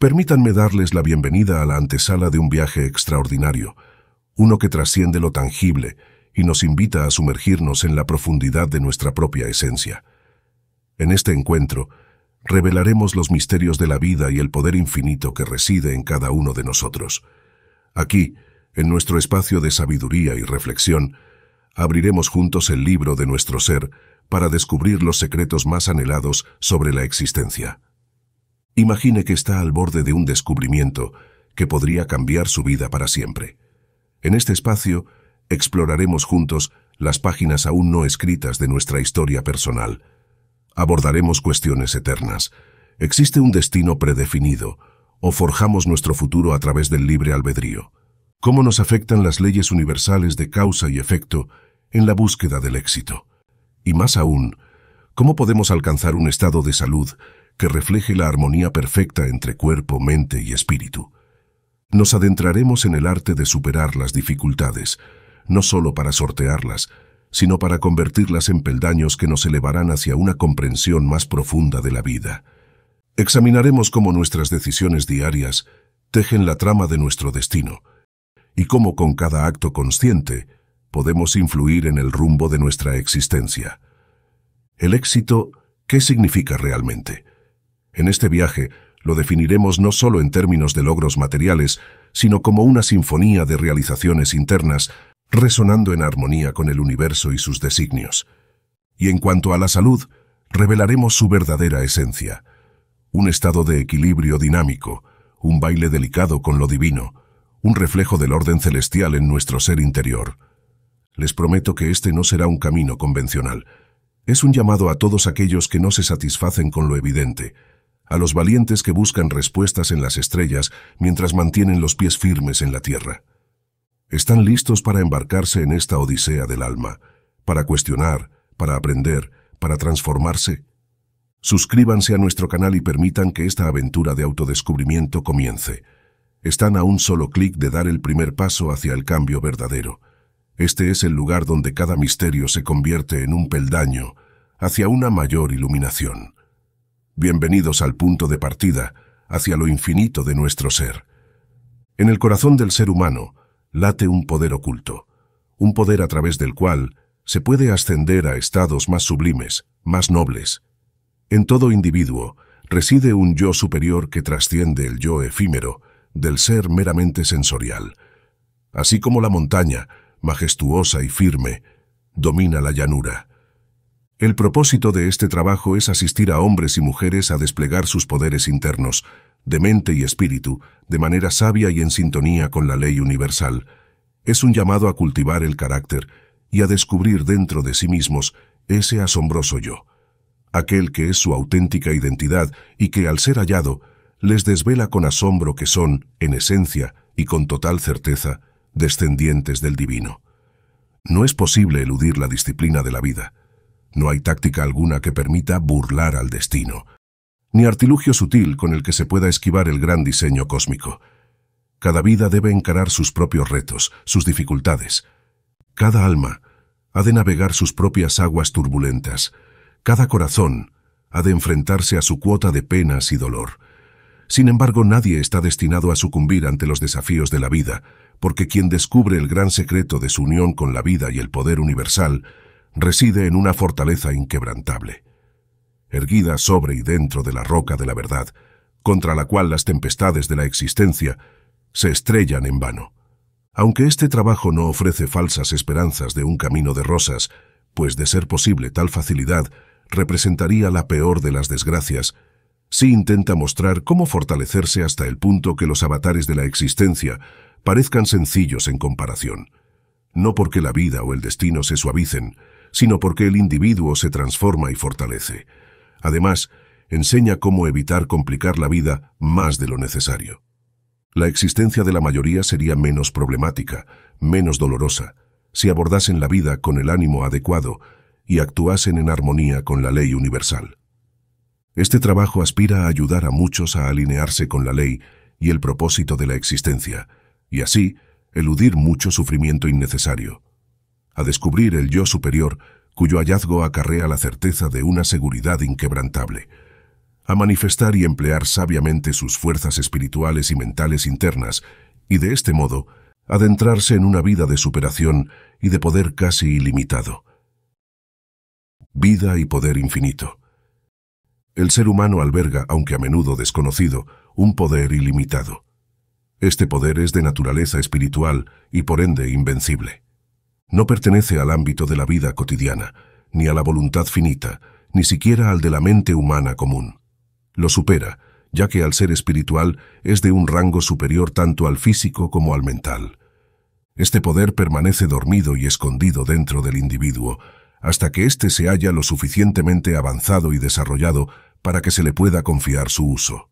Permítanme darles la bienvenida a la antesala de un viaje extraordinario, uno que trasciende lo tangible y nos invita a sumergirnos en la profundidad de nuestra propia esencia. En este encuentro, revelaremos los misterios de la vida y el poder infinito que reside en cada uno de nosotros. Aquí, en nuestro espacio de sabiduría y reflexión, abriremos juntos el libro de nuestro ser para descubrir los secretos más anhelados sobre la existencia. Imagine que está al borde de un descubrimiento que podría cambiar su vida para siempre. En este espacio, exploraremos juntos las páginas aún no escritas de nuestra historia personal. Abordaremos cuestiones eternas. ¿Existe un destino predefinido? ¿O forjamos nuestro futuro a través del libre albedrío? ¿Cómo nos afectan las leyes universales de causa y efecto en la búsqueda del éxito? Y más aún, ¿cómo podemos alcanzar un estado de salud que refleje la armonía perfecta entre cuerpo, mente y espíritu. Nos adentraremos en el arte de superar las dificultades, no solo para sortearlas, sino para convertirlas en peldaños que nos elevarán hacia una comprensión más profunda de la vida. Examinaremos cómo nuestras decisiones diarias tejen la trama de nuestro destino y cómo con cada acto consciente podemos influir en el rumbo de nuestra existencia. El éxito, ¿qué significa realmente? En este viaje, lo definiremos no solo en términos de logros materiales, sino como una sinfonía de realizaciones internas, resonando en armonía con el universo y sus designios. Y en cuanto a la salud, revelaremos su verdadera esencia, un estado de equilibrio dinámico, un baile delicado con lo divino, un reflejo del orden celestial en nuestro ser interior. Les prometo que este no será un camino convencional. Es un llamado a todos aquellos que no se satisfacen con lo evidente, a los valientes que buscan respuestas en las estrellas mientras mantienen los pies firmes en la tierra. Están listos para embarcarse en esta odisea del alma, para cuestionar, para aprender, para transformarse. Suscríbanse a nuestro canal y permitan que esta aventura de autodescubrimiento comience. Están a un solo clic de dar el primer paso hacia el cambio verdadero. Este es el lugar donde cada misterio se convierte en un peldaño hacia una mayor iluminación. Bienvenidos al punto de partida, hacia lo infinito de nuestro ser. En el corazón del ser humano late un poder oculto, un poder a través del cual se puede ascender a estados más sublimes, más nobles. En todo individuo reside un yo superior que trasciende el yo efímero del ser meramente sensorial. Así como la montaña, majestuosa y firme, domina la llanura. El propósito de este trabajo es asistir a hombres y mujeres a desplegar sus poderes internos, de mente y espíritu, de manera sabia y en sintonía con la ley universal. Es un llamado a cultivar el carácter y a descubrir dentro de sí mismos ese asombroso yo, aquel que es su auténtica identidad y que al ser hallado les desvela con asombro que son, en esencia y con total certeza, descendientes del divino. No es posible eludir la disciplina de la vida. No hay táctica alguna que permita burlar al destino, ni artilugio sutil con el que se pueda esquivar el gran diseño cósmico. Cada vida debe encarar sus propios retos, sus dificultades. Cada alma ha de navegar sus propias aguas turbulentas. Cada corazón ha de enfrentarse a su cuota de penas y dolor. Sin embargo, nadie está destinado a sucumbir ante los desafíos de la vida, porque quien descubre el gran secreto de su unión con la vida y el poder universal reside en una fortaleza inquebrantable, erguida sobre y dentro de la roca de la verdad, contra la cual las tempestades de la existencia se estrellan en vano. Aunque este trabajo no ofrece falsas esperanzas de un camino de rosas, pues de ser posible tal facilidad representaría la peor de las desgracias, sí intenta mostrar cómo fortalecerse hasta el punto que los avatares de la existencia parezcan sencillos en comparación. No porque la vida o el destino se suavicen, sino porque el individuo se transforma y fortalece. Además, enseña cómo evitar complicar la vida más de lo necesario. La existencia de la mayoría sería menos problemática, menos dolorosa, si abordasen la vida con el ánimo adecuado y actuasen en armonía con la ley universal. Este trabajo aspira a ayudar a muchos a alinearse con la ley y el propósito de la existencia, y así eludir mucho sufrimiento innecesario a descubrir el yo superior, cuyo hallazgo acarrea la certeza de una seguridad inquebrantable, a manifestar y emplear sabiamente sus fuerzas espirituales y mentales internas, y de este modo, adentrarse en una vida de superación y de poder casi ilimitado. Vida y poder infinito. El ser humano alberga, aunque a menudo desconocido, un poder ilimitado. Este poder es de naturaleza espiritual y por ende invencible no pertenece al ámbito de la vida cotidiana, ni a la voluntad finita, ni siquiera al de la mente humana común. Lo supera, ya que al ser espiritual es de un rango superior tanto al físico como al mental. Este poder permanece dormido y escondido dentro del individuo, hasta que éste se haya lo suficientemente avanzado y desarrollado para que se le pueda confiar su uso.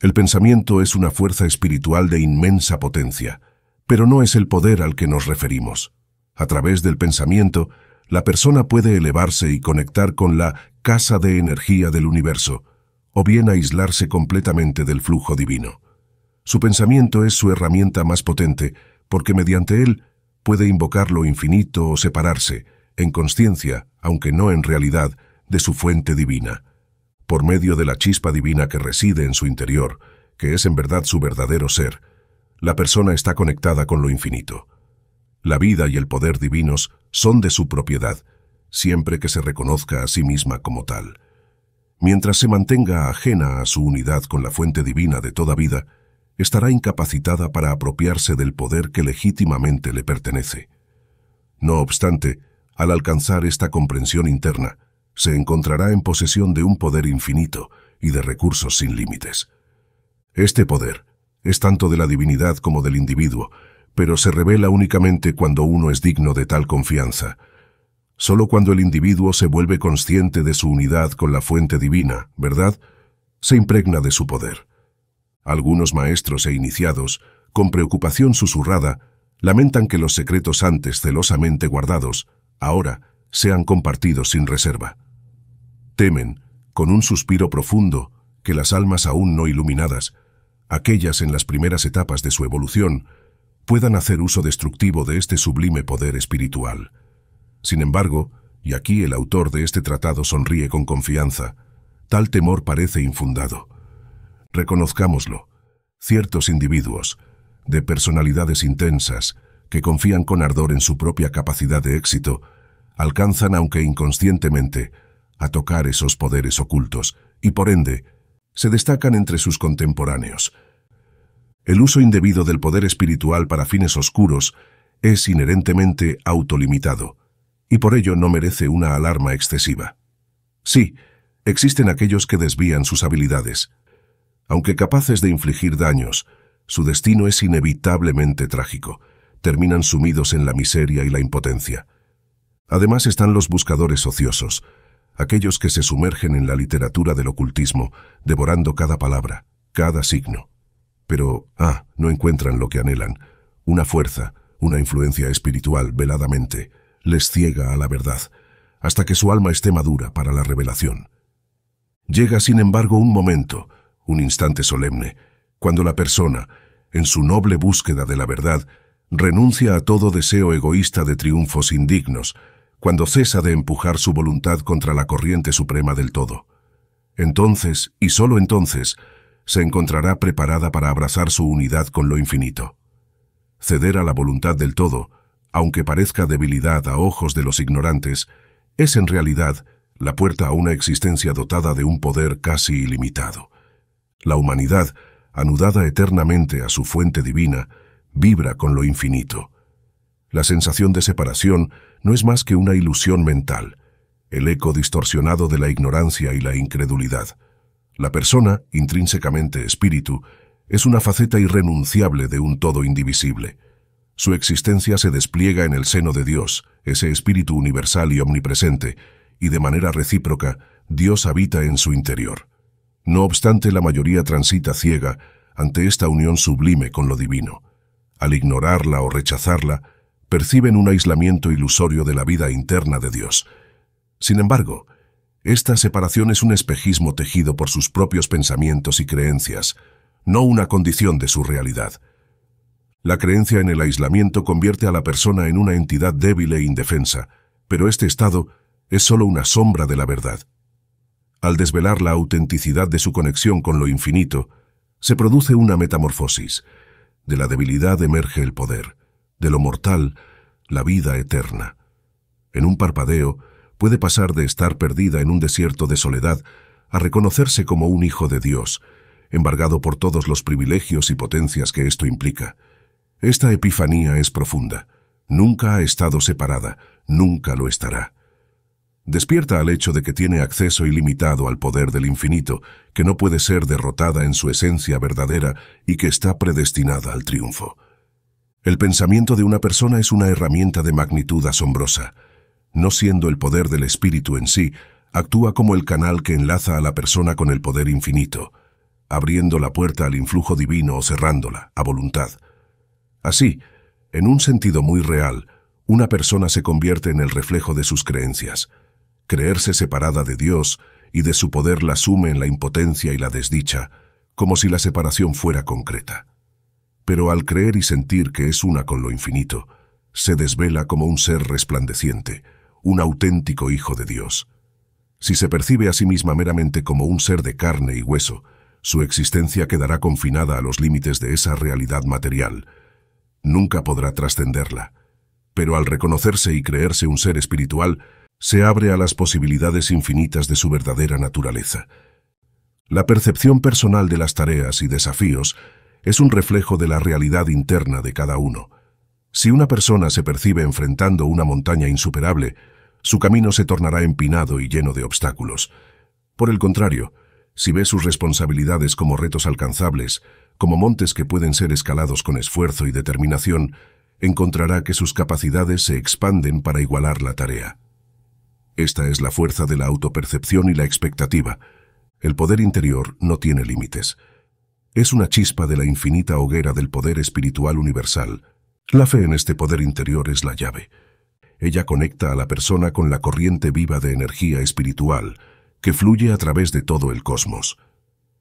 El pensamiento es una fuerza espiritual de inmensa potencia, pero no es el poder al que nos referimos. A través del pensamiento, la persona puede elevarse y conectar con la casa de energía del universo, o bien aislarse completamente del flujo divino. Su pensamiento es su herramienta más potente, porque mediante él puede invocar lo infinito o separarse, en conciencia, aunque no en realidad, de su fuente divina. Por medio de la chispa divina que reside en su interior, que es en verdad su verdadero ser, la persona está conectada con lo infinito. La vida y el poder divinos son de su propiedad, siempre que se reconozca a sí misma como tal. Mientras se mantenga ajena a su unidad con la fuente divina de toda vida, estará incapacitada para apropiarse del poder que legítimamente le pertenece. No obstante, al alcanzar esta comprensión interna, se encontrará en posesión de un poder infinito y de recursos sin límites. Este poder es tanto de la divinidad como del individuo pero se revela únicamente cuando uno es digno de tal confianza. Solo cuando el individuo se vuelve consciente de su unidad con la fuente divina, ¿verdad?, se impregna de su poder. Algunos maestros e iniciados, con preocupación susurrada, lamentan que los secretos antes celosamente guardados, ahora, sean compartidos sin reserva. Temen, con un suspiro profundo, que las almas aún no iluminadas, aquellas en las primeras etapas de su evolución, puedan hacer uso destructivo de este sublime poder espiritual. Sin embargo, y aquí el autor de este tratado sonríe con confianza, tal temor parece infundado. Reconozcámoslo, ciertos individuos, de personalidades intensas, que confían con ardor en su propia capacidad de éxito, alcanzan, aunque inconscientemente, a tocar esos poderes ocultos, y por ende, se destacan entre sus contemporáneos, el uso indebido del poder espiritual para fines oscuros es inherentemente autolimitado, y por ello no merece una alarma excesiva. Sí, existen aquellos que desvían sus habilidades. Aunque capaces de infligir daños, su destino es inevitablemente trágico. Terminan sumidos en la miseria y la impotencia. Además están los buscadores ociosos, aquellos que se sumergen en la literatura del ocultismo, devorando cada palabra, cada signo pero, ah, no encuentran lo que anhelan. Una fuerza, una influencia espiritual veladamente, les ciega a la verdad, hasta que su alma esté madura para la revelación. Llega, sin embargo, un momento, un instante solemne, cuando la persona, en su noble búsqueda de la verdad, renuncia a todo deseo egoísta de triunfos indignos, cuando cesa de empujar su voluntad contra la corriente suprema del todo. Entonces, y solo entonces, se encontrará preparada para abrazar su unidad con lo infinito. Ceder a la voluntad del todo, aunque parezca debilidad a ojos de los ignorantes, es en realidad la puerta a una existencia dotada de un poder casi ilimitado. La humanidad, anudada eternamente a su fuente divina, vibra con lo infinito. La sensación de separación no es más que una ilusión mental, el eco distorsionado de la ignorancia y la incredulidad. La persona, intrínsecamente espíritu, es una faceta irrenunciable de un todo indivisible. Su existencia se despliega en el seno de Dios, ese espíritu universal y omnipresente, y de manera recíproca, Dios habita en su interior. No obstante, la mayoría transita ciega ante esta unión sublime con lo divino. Al ignorarla o rechazarla, perciben un aislamiento ilusorio de la vida interna de Dios. Sin embargo, esta separación es un espejismo tejido por sus propios pensamientos y creencias, no una condición de su realidad. La creencia en el aislamiento convierte a la persona en una entidad débil e indefensa, pero este estado es solo una sombra de la verdad. Al desvelar la autenticidad de su conexión con lo infinito, se produce una metamorfosis. De la debilidad emerge el poder, de lo mortal, la vida eterna. En un parpadeo, puede pasar de estar perdida en un desierto de soledad a reconocerse como un hijo de Dios, embargado por todos los privilegios y potencias que esto implica. Esta epifanía es profunda. Nunca ha estado separada, nunca lo estará. Despierta al hecho de que tiene acceso ilimitado al poder del infinito, que no puede ser derrotada en su esencia verdadera y que está predestinada al triunfo. El pensamiento de una persona es una herramienta de magnitud asombrosa no siendo el poder del espíritu en sí, actúa como el canal que enlaza a la persona con el poder infinito, abriendo la puerta al influjo divino o cerrándola, a voluntad. Así, en un sentido muy real, una persona se convierte en el reflejo de sus creencias. Creerse separada de Dios y de su poder la sume en la impotencia y la desdicha, como si la separación fuera concreta. Pero al creer y sentir que es una con lo infinito, se desvela como un ser resplandeciente, un auténtico hijo de Dios. Si se percibe a sí misma meramente como un ser de carne y hueso, su existencia quedará confinada a los límites de esa realidad material. Nunca podrá trascenderla. Pero al reconocerse y creerse un ser espiritual, se abre a las posibilidades infinitas de su verdadera naturaleza. La percepción personal de las tareas y desafíos es un reflejo de la realidad interna de cada uno. Si una persona se percibe enfrentando una montaña insuperable, su camino se tornará empinado y lleno de obstáculos. Por el contrario, si ve sus responsabilidades como retos alcanzables, como montes que pueden ser escalados con esfuerzo y determinación, encontrará que sus capacidades se expanden para igualar la tarea. Esta es la fuerza de la autopercepción y la expectativa. El poder interior no tiene límites. Es una chispa de la infinita hoguera del poder espiritual universal. La fe en este poder interior es la llave ella conecta a la persona con la corriente viva de energía espiritual que fluye a través de todo el cosmos.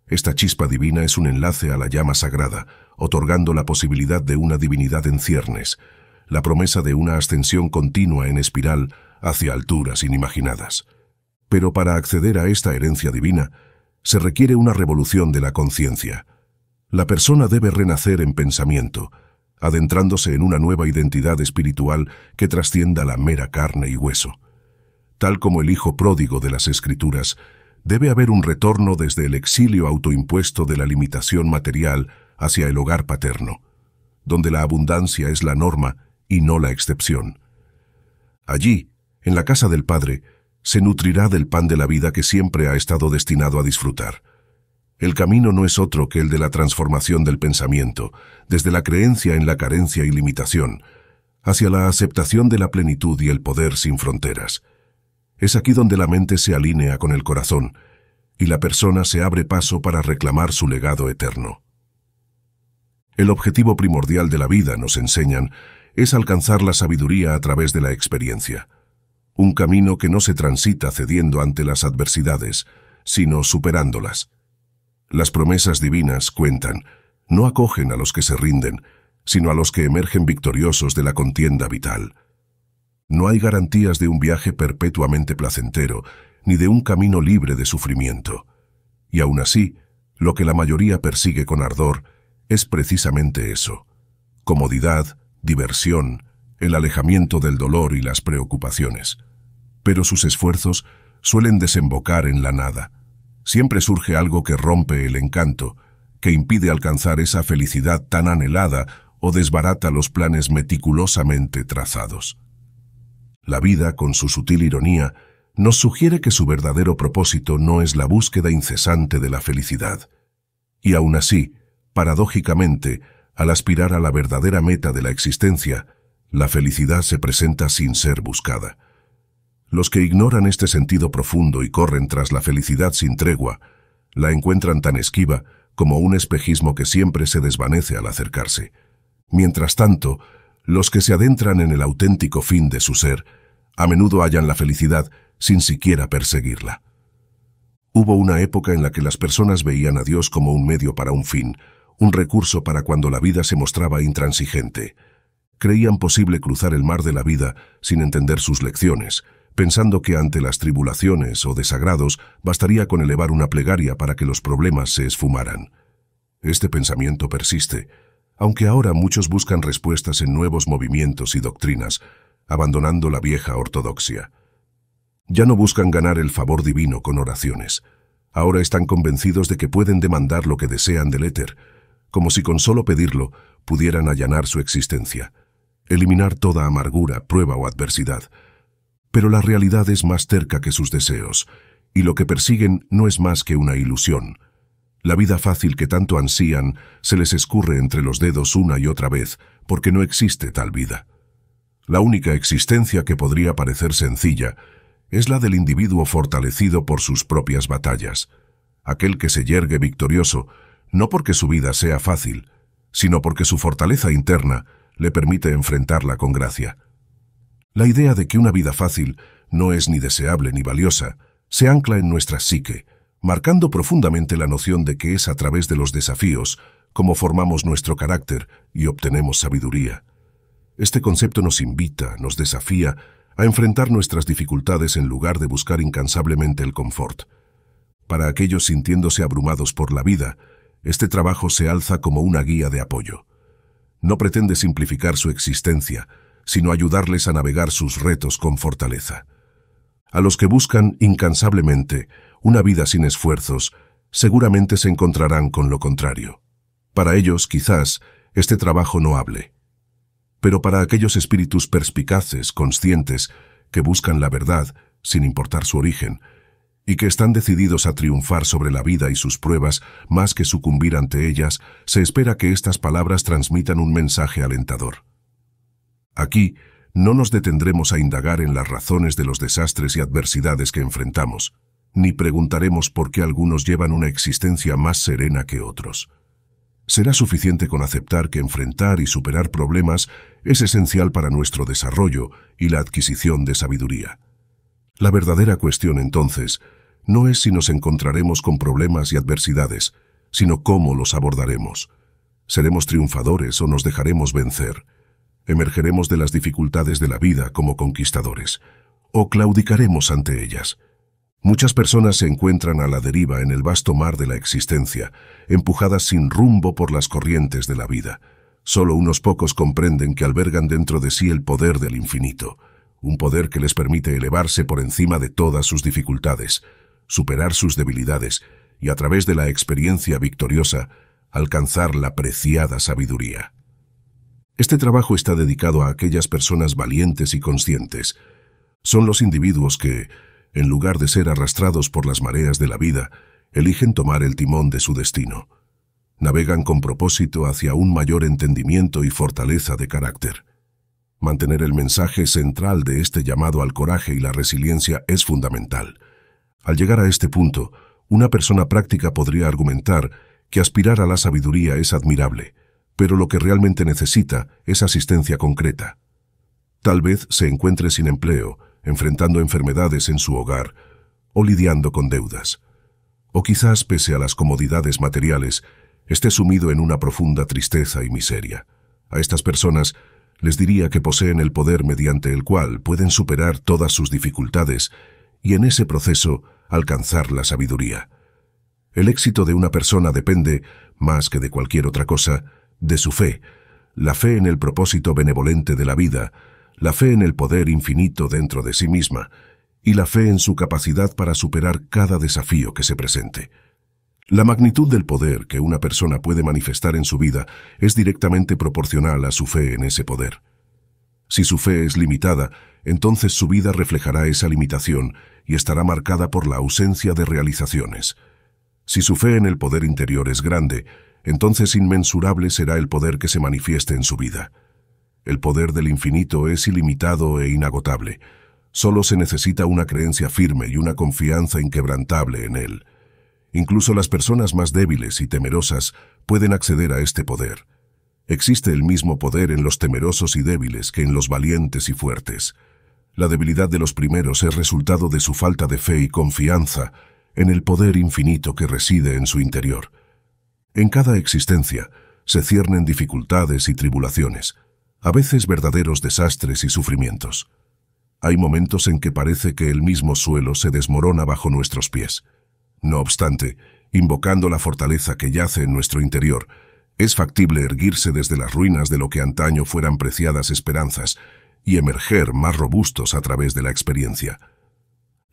Esta chispa divina es un enlace a la llama sagrada, otorgando la posibilidad de una divinidad en ciernes, la promesa de una ascensión continua en espiral hacia alturas inimaginadas. Pero para acceder a esta herencia divina, se requiere una revolución de la conciencia. La persona debe renacer en pensamiento, adentrándose en una nueva identidad espiritual que trascienda la mera carne y hueso. Tal como el hijo pródigo de las Escrituras, debe haber un retorno desde el exilio autoimpuesto de la limitación material hacia el hogar paterno, donde la abundancia es la norma y no la excepción. Allí, en la casa del Padre, se nutrirá del pan de la vida que siempre ha estado destinado a disfrutar. El camino no es otro que el de la transformación del pensamiento, desde la creencia en la carencia y limitación, hacia la aceptación de la plenitud y el poder sin fronteras. Es aquí donde la mente se alinea con el corazón y la persona se abre paso para reclamar su legado eterno. El objetivo primordial de la vida, nos enseñan, es alcanzar la sabiduría a través de la experiencia. Un camino que no se transita cediendo ante las adversidades, sino superándolas. Las promesas divinas cuentan, no acogen a los que se rinden, sino a los que emergen victoriosos de la contienda vital. No hay garantías de un viaje perpetuamente placentero, ni de un camino libre de sufrimiento. Y aún así, lo que la mayoría persigue con ardor es precisamente eso, comodidad, diversión, el alejamiento del dolor y las preocupaciones. Pero sus esfuerzos suelen desembocar en la nada, siempre surge algo que rompe el encanto, que impide alcanzar esa felicidad tan anhelada o desbarata los planes meticulosamente trazados. La vida, con su sutil ironía, nos sugiere que su verdadero propósito no es la búsqueda incesante de la felicidad. Y aún así, paradójicamente, al aspirar a la verdadera meta de la existencia, la felicidad se presenta sin ser buscada. Los que ignoran este sentido profundo y corren tras la felicidad sin tregua, la encuentran tan esquiva como un espejismo que siempre se desvanece al acercarse. Mientras tanto, los que se adentran en el auténtico fin de su ser, a menudo hallan la felicidad sin siquiera perseguirla. Hubo una época en la que las personas veían a Dios como un medio para un fin, un recurso para cuando la vida se mostraba intransigente. Creían posible cruzar el mar de la vida sin entender sus lecciones, pensando que ante las tribulaciones o desagrados bastaría con elevar una plegaria para que los problemas se esfumaran. Este pensamiento persiste, aunque ahora muchos buscan respuestas en nuevos movimientos y doctrinas, abandonando la vieja ortodoxia. Ya no buscan ganar el favor divino con oraciones. Ahora están convencidos de que pueden demandar lo que desean del éter, como si con solo pedirlo pudieran allanar su existencia, eliminar toda amargura, prueba o adversidad, pero la realidad es más terca que sus deseos, y lo que persiguen no es más que una ilusión. La vida fácil que tanto ansían se les escurre entre los dedos una y otra vez, porque no existe tal vida. La única existencia que podría parecer sencilla es la del individuo fortalecido por sus propias batallas, aquel que se yergue victorioso, no porque su vida sea fácil, sino porque su fortaleza interna le permite enfrentarla con gracia. La idea de que una vida fácil no es ni deseable ni valiosa se ancla en nuestra psique, marcando profundamente la noción de que es a través de los desafíos como formamos nuestro carácter y obtenemos sabiduría. Este concepto nos invita, nos desafía a enfrentar nuestras dificultades en lugar de buscar incansablemente el confort. Para aquellos sintiéndose abrumados por la vida, este trabajo se alza como una guía de apoyo. No pretende simplificar su existencia, sino ayudarles a navegar sus retos con fortaleza. A los que buscan incansablemente una vida sin esfuerzos, seguramente se encontrarán con lo contrario. Para ellos, quizás, este trabajo no hable. Pero para aquellos espíritus perspicaces, conscientes, que buscan la verdad, sin importar su origen, y que están decididos a triunfar sobre la vida y sus pruebas más que sucumbir ante ellas, se espera que estas palabras transmitan un mensaje alentador. Aquí no nos detendremos a indagar en las razones de los desastres y adversidades que enfrentamos, ni preguntaremos por qué algunos llevan una existencia más serena que otros. Será suficiente con aceptar que enfrentar y superar problemas es esencial para nuestro desarrollo y la adquisición de sabiduría. La verdadera cuestión, entonces, no es si nos encontraremos con problemas y adversidades, sino cómo los abordaremos. ¿Seremos triunfadores o nos dejaremos vencer? emergeremos de las dificultades de la vida como conquistadores, o claudicaremos ante ellas. Muchas personas se encuentran a la deriva en el vasto mar de la existencia, empujadas sin rumbo por las corrientes de la vida. Solo unos pocos comprenden que albergan dentro de sí el poder del infinito, un poder que les permite elevarse por encima de todas sus dificultades, superar sus debilidades y, a través de la experiencia victoriosa, alcanzar la preciada sabiduría. Este trabajo está dedicado a aquellas personas valientes y conscientes. Son los individuos que, en lugar de ser arrastrados por las mareas de la vida, eligen tomar el timón de su destino. Navegan con propósito hacia un mayor entendimiento y fortaleza de carácter. Mantener el mensaje central de este llamado al coraje y la resiliencia es fundamental. Al llegar a este punto, una persona práctica podría argumentar que aspirar a la sabiduría es admirable, pero lo que realmente necesita es asistencia concreta. Tal vez se encuentre sin empleo, enfrentando enfermedades en su hogar o lidiando con deudas. O quizás, pese a las comodidades materiales, esté sumido en una profunda tristeza y miseria. A estas personas les diría que poseen el poder mediante el cual pueden superar todas sus dificultades y en ese proceso alcanzar la sabiduría. El éxito de una persona depende, más que de cualquier otra cosa, de su fe, la fe en el propósito benevolente de la vida, la fe en el poder infinito dentro de sí misma y la fe en su capacidad para superar cada desafío que se presente. La magnitud del poder que una persona puede manifestar en su vida es directamente proporcional a su fe en ese poder. Si su fe es limitada, entonces su vida reflejará esa limitación y estará marcada por la ausencia de realizaciones. Si su fe en el poder interior es grande, entonces inmensurable será el poder que se manifieste en su vida. El poder del infinito es ilimitado e inagotable. Solo se necesita una creencia firme y una confianza inquebrantable en él. Incluso las personas más débiles y temerosas pueden acceder a este poder. Existe el mismo poder en los temerosos y débiles que en los valientes y fuertes. La debilidad de los primeros es resultado de su falta de fe y confianza en el poder infinito que reside en su interior. En cada existencia se ciernen dificultades y tribulaciones, a veces verdaderos desastres y sufrimientos. Hay momentos en que parece que el mismo suelo se desmorona bajo nuestros pies. No obstante, invocando la fortaleza que yace en nuestro interior, es factible erguirse desde las ruinas de lo que antaño fueran preciadas esperanzas y emerger más robustos a través de la experiencia.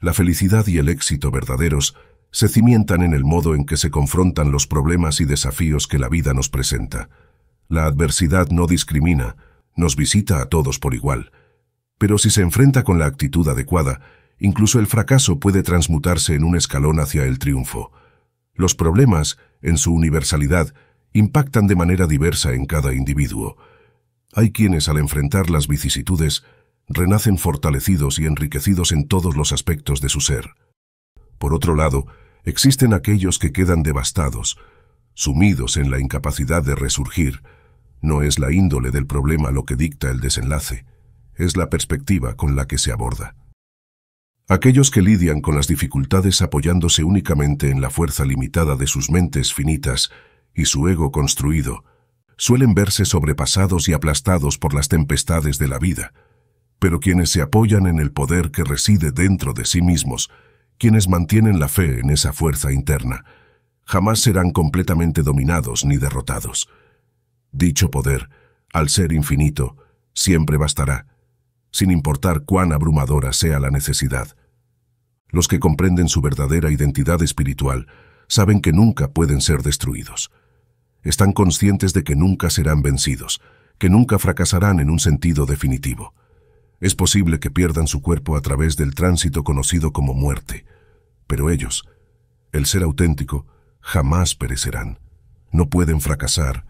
La felicidad y el éxito verdaderos se cimientan en el modo en que se confrontan los problemas y desafíos que la vida nos presenta. La adversidad no discrimina, nos visita a todos por igual. Pero si se enfrenta con la actitud adecuada, incluso el fracaso puede transmutarse en un escalón hacia el triunfo. Los problemas, en su universalidad, impactan de manera diversa en cada individuo. Hay quienes al enfrentar las vicisitudes renacen fortalecidos y enriquecidos en todos los aspectos de su ser. Por otro lado, existen aquellos que quedan devastados, sumidos en la incapacidad de resurgir. No es la índole del problema lo que dicta el desenlace, es la perspectiva con la que se aborda. Aquellos que lidian con las dificultades apoyándose únicamente en la fuerza limitada de sus mentes finitas y su ego construido, suelen verse sobrepasados y aplastados por las tempestades de la vida, pero quienes se apoyan en el poder que reside dentro de sí mismos quienes mantienen la fe en esa fuerza interna jamás serán completamente dominados ni derrotados. Dicho poder, al ser infinito, siempre bastará, sin importar cuán abrumadora sea la necesidad. Los que comprenden su verdadera identidad espiritual saben que nunca pueden ser destruidos. Están conscientes de que nunca serán vencidos, que nunca fracasarán en un sentido definitivo. Es posible que pierdan su cuerpo a través del tránsito conocido como muerte, pero ellos, el ser auténtico, jamás perecerán. No pueden fracasar,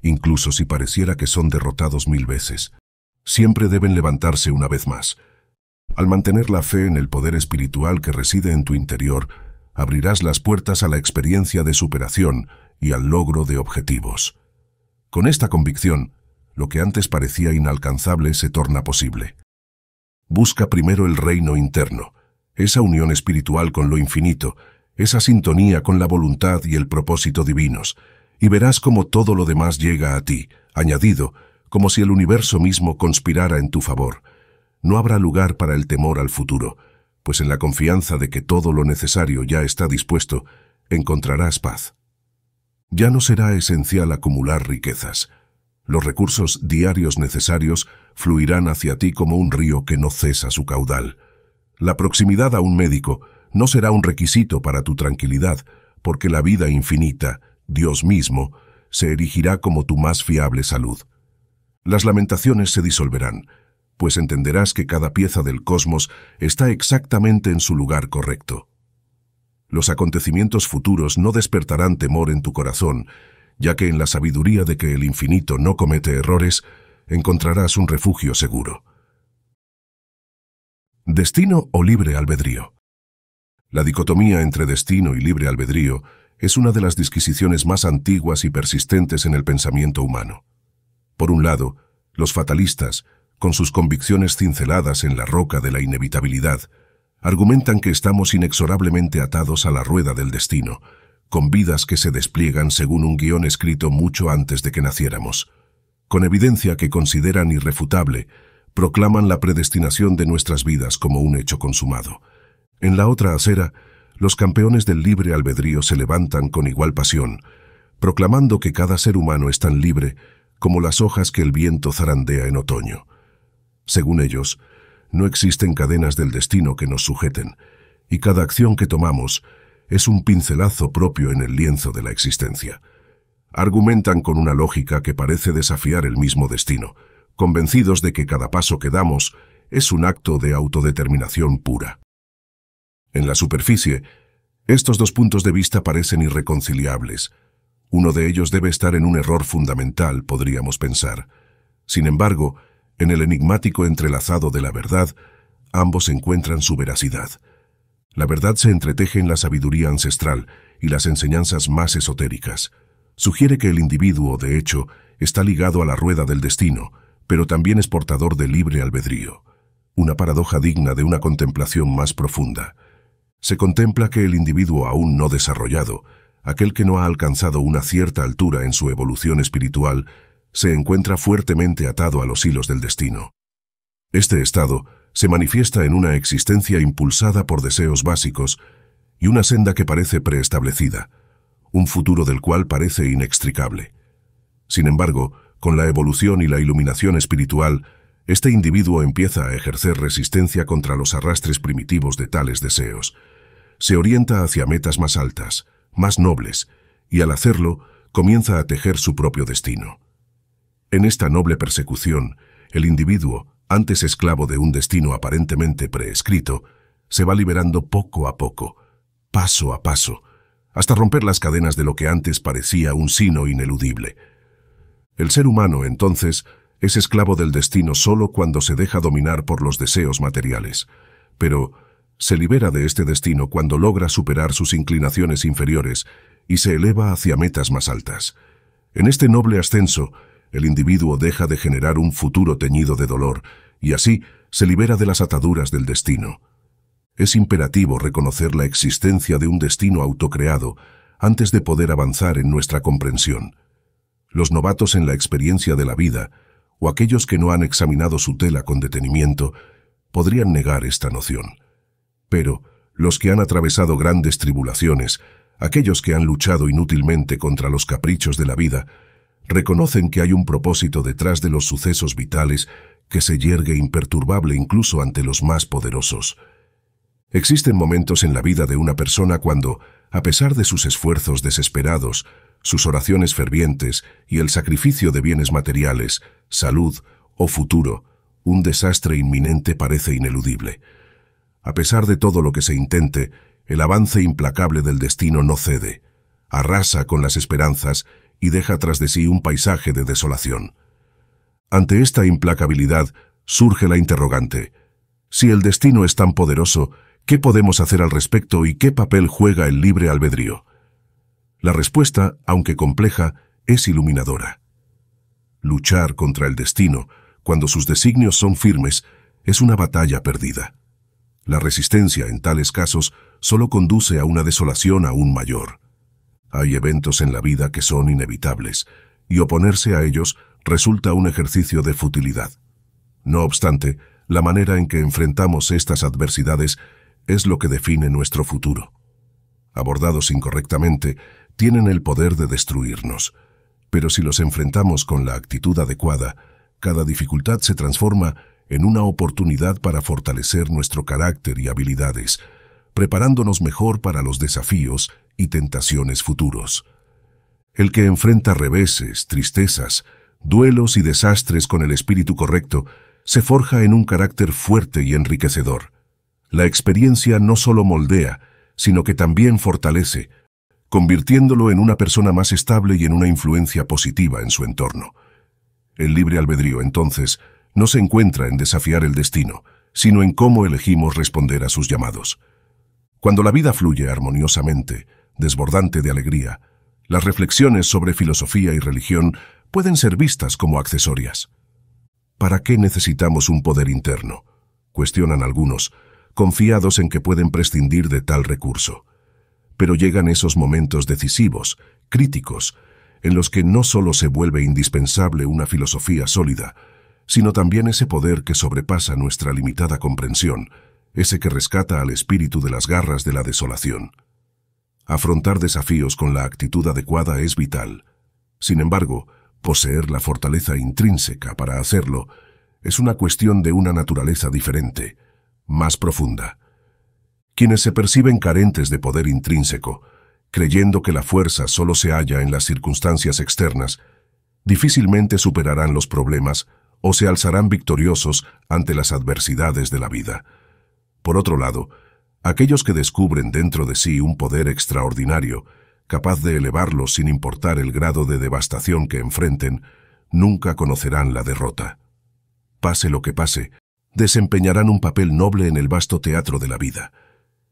incluso si pareciera que son derrotados mil veces. Siempre deben levantarse una vez más. Al mantener la fe en el poder espiritual que reside en tu interior, abrirás las puertas a la experiencia de superación y al logro de objetivos. Con esta convicción, lo que antes parecía inalcanzable se torna posible busca primero el reino interno, esa unión espiritual con lo infinito, esa sintonía con la voluntad y el propósito divinos, y verás cómo todo lo demás llega a ti, añadido, como si el universo mismo conspirara en tu favor. No habrá lugar para el temor al futuro, pues en la confianza de que todo lo necesario ya está dispuesto, encontrarás paz. Ya no será esencial acumular riquezas, los recursos diarios necesarios fluirán hacia ti como un río que no cesa su caudal. La proximidad a un médico no será un requisito para tu tranquilidad, porque la vida infinita, Dios mismo, se erigirá como tu más fiable salud. Las lamentaciones se disolverán, pues entenderás que cada pieza del cosmos está exactamente en su lugar correcto. Los acontecimientos futuros no despertarán temor en tu corazón, ya que en la sabiduría de que el infinito no comete errores, encontrarás un refugio seguro. Destino o libre albedrío. La dicotomía entre destino y libre albedrío es una de las disquisiciones más antiguas y persistentes en el pensamiento humano. Por un lado, los fatalistas, con sus convicciones cinceladas en la roca de la inevitabilidad, argumentan que estamos inexorablemente atados a la rueda del destino, con vidas que se despliegan según un guión escrito mucho antes de que naciéramos. Con evidencia que consideran irrefutable, proclaman la predestinación de nuestras vidas como un hecho consumado. En la otra acera, los campeones del libre albedrío se levantan con igual pasión, proclamando que cada ser humano es tan libre como las hojas que el viento zarandea en otoño. Según ellos, no existen cadenas del destino que nos sujeten, y cada acción que tomamos es un pincelazo propio en el lienzo de la existencia. Argumentan con una lógica que parece desafiar el mismo destino, convencidos de que cada paso que damos es un acto de autodeterminación pura. En la superficie, estos dos puntos de vista parecen irreconciliables. Uno de ellos debe estar en un error fundamental, podríamos pensar. Sin embargo, en el enigmático entrelazado de la verdad, ambos encuentran su veracidad. La verdad se entreteje en la sabiduría ancestral y las enseñanzas más esotéricas. Sugiere que el individuo, de hecho, está ligado a la rueda del destino, pero también es portador de libre albedrío. Una paradoja digna de una contemplación más profunda. Se contempla que el individuo aún no desarrollado, aquel que no ha alcanzado una cierta altura en su evolución espiritual, se encuentra fuertemente atado a los hilos del destino. Este estado se manifiesta en una existencia impulsada por deseos básicos y una senda que parece preestablecida, un futuro del cual parece inextricable. Sin embargo, con la evolución y la iluminación espiritual, este individuo empieza a ejercer resistencia contra los arrastres primitivos de tales deseos. Se orienta hacia metas más altas, más nobles, y al hacerlo, comienza a tejer su propio destino. En esta noble persecución, el individuo, antes esclavo de un destino aparentemente preescrito, se va liberando poco a poco, paso a paso, hasta romper las cadenas de lo que antes parecía un sino ineludible. El ser humano, entonces, es esclavo del destino solo cuando se deja dominar por los deseos materiales, pero se libera de este destino cuando logra superar sus inclinaciones inferiores y se eleva hacia metas más altas. En este noble ascenso, el individuo deja de generar un futuro teñido de dolor y así se libera de las ataduras del destino. Es imperativo reconocer la existencia de un destino autocreado antes de poder avanzar en nuestra comprensión. Los novatos en la experiencia de la vida o aquellos que no han examinado su tela con detenimiento podrían negar esta noción. Pero los que han atravesado grandes tribulaciones, aquellos que han luchado inútilmente contra los caprichos de la vida, reconocen que hay un propósito detrás de los sucesos vitales que se yergue imperturbable incluso ante los más poderosos. Existen momentos en la vida de una persona cuando, a pesar de sus esfuerzos desesperados, sus oraciones fervientes y el sacrificio de bienes materiales, salud o futuro, un desastre inminente parece ineludible. A pesar de todo lo que se intente, el avance implacable del destino no cede, arrasa con las esperanzas y deja tras de sí un paisaje de desolación. Ante esta implacabilidad surge la interrogante. Si el destino es tan poderoso, ¿qué podemos hacer al respecto y qué papel juega el libre albedrío? La respuesta, aunque compleja, es iluminadora. Luchar contra el destino, cuando sus designios son firmes, es una batalla perdida. La resistencia en tales casos solo conduce a una desolación aún mayor. Hay eventos en la vida que son inevitables, y oponerse a ellos resulta un ejercicio de futilidad. No obstante, la manera en que enfrentamos estas adversidades es lo que define nuestro futuro. Abordados incorrectamente, tienen el poder de destruirnos, pero si los enfrentamos con la actitud adecuada, cada dificultad se transforma en una oportunidad para fortalecer nuestro carácter y habilidades, preparándonos mejor para los desafíos y tentaciones futuros. El que enfrenta reveses, tristezas, duelos y desastres con el espíritu correcto, se forja en un carácter fuerte y enriquecedor. La experiencia no solo moldea, sino que también fortalece, convirtiéndolo en una persona más estable y en una influencia positiva en su entorno. El libre albedrío, entonces, no se encuentra en desafiar el destino, sino en cómo elegimos responder a sus llamados. Cuando la vida fluye armoniosamente, desbordante de alegría, las reflexiones sobre filosofía y religión pueden ser vistas como accesorias. ¿Para qué necesitamos un poder interno? Cuestionan algunos, confiados en que pueden prescindir de tal recurso. Pero llegan esos momentos decisivos, críticos, en los que no solo se vuelve indispensable una filosofía sólida, sino también ese poder que sobrepasa nuestra limitada comprensión, ese que rescata al espíritu de las garras de la desolación. Afrontar desafíos con la actitud adecuada es vital. Sin embargo, poseer la fortaleza intrínseca para hacerlo es una cuestión de una naturaleza diferente, más profunda. Quienes se perciben carentes de poder intrínseco, creyendo que la fuerza solo se halla en las circunstancias externas, difícilmente superarán los problemas o se alzarán victoriosos ante las adversidades de la vida. Por otro lado, aquellos que descubren dentro de sí un poder extraordinario, capaz de elevarlos sin importar el grado de devastación que enfrenten, nunca conocerán la derrota. Pase lo que pase, desempeñarán un papel noble en el vasto teatro de la vida.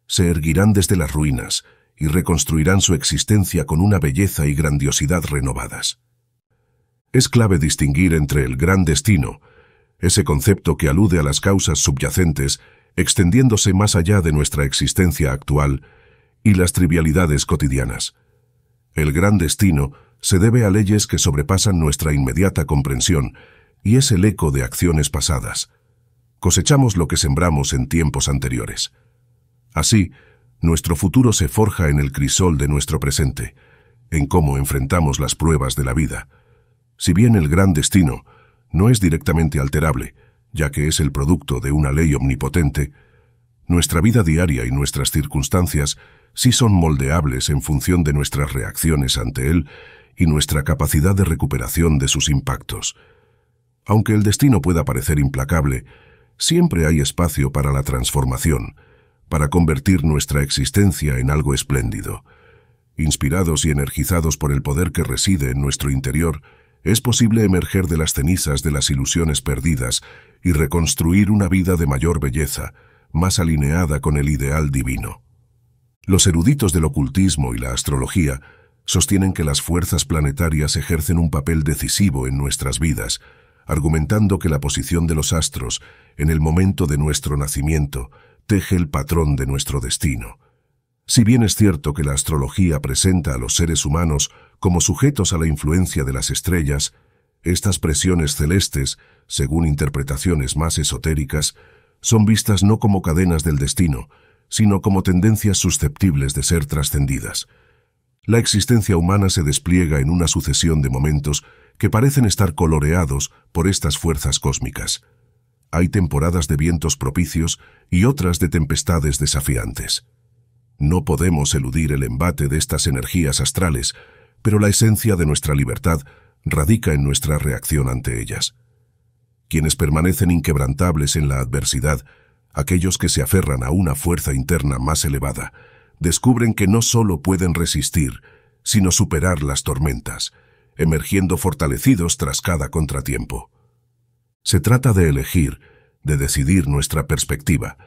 Se erguirán desde las ruinas y reconstruirán su existencia con una belleza y grandiosidad renovadas. Es clave distinguir entre el gran destino, ese concepto que alude a las causas subyacentes extendiéndose más allá de nuestra existencia actual y las trivialidades cotidianas. El gran destino se debe a leyes que sobrepasan nuestra inmediata comprensión y es el eco de acciones pasadas. Cosechamos lo que sembramos en tiempos anteriores. Así, nuestro futuro se forja en el crisol de nuestro presente, en cómo enfrentamos las pruebas de la vida. Si bien el gran destino no es directamente alterable, ya que es el producto de una ley omnipotente, nuestra vida diaria y nuestras circunstancias sí son moldeables en función de nuestras reacciones ante él y nuestra capacidad de recuperación de sus impactos. Aunque el destino pueda parecer implacable, siempre hay espacio para la transformación, para convertir nuestra existencia en algo espléndido. Inspirados y energizados por el poder que reside en nuestro interior, es posible emerger de las cenizas de las ilusiones perdidas y reconstruir una vida de mayor belleza, más alineada con el ideal divino. Los eruditos del ocultismo y la astrología sostienen que las fuerzas planetarias ejercen un papel decisivo en nuestras vidas, argumentando que la posición de los astros en el momento de nuestro nacimiento teje el patrón de nuestro destino. Si bien es cierto que la astrología presenta a los seres humanos como sujetos a la influencia de las estrellas, estas presiones celestes, según interpretaciones más esotéricas, son vistas no como cadenas del destino, sino como tendencias susceptibles de ser trascendidas. La existencia humana se despliega en una sucesión de momentos que parecen estar coloreados por estas fuerzas cósmicas. Hay temporadas de vientos propicios y otras de tempestades desafiantes. No podemos eludir el embate de estas energías astrales, pero la esencia de nuestra libertad radica en nuestra reacción ante ellas. Quienes permanecen inquebrantables en la adversidad, aquellos que se aferran a una fuerza interna más elevada, descubren que no solo pueden resistir, sino superar las tormentas, emergiendo fortalecidos tras cada contratiempo. Se trata de elegir, de decidir nuestra perspectiva.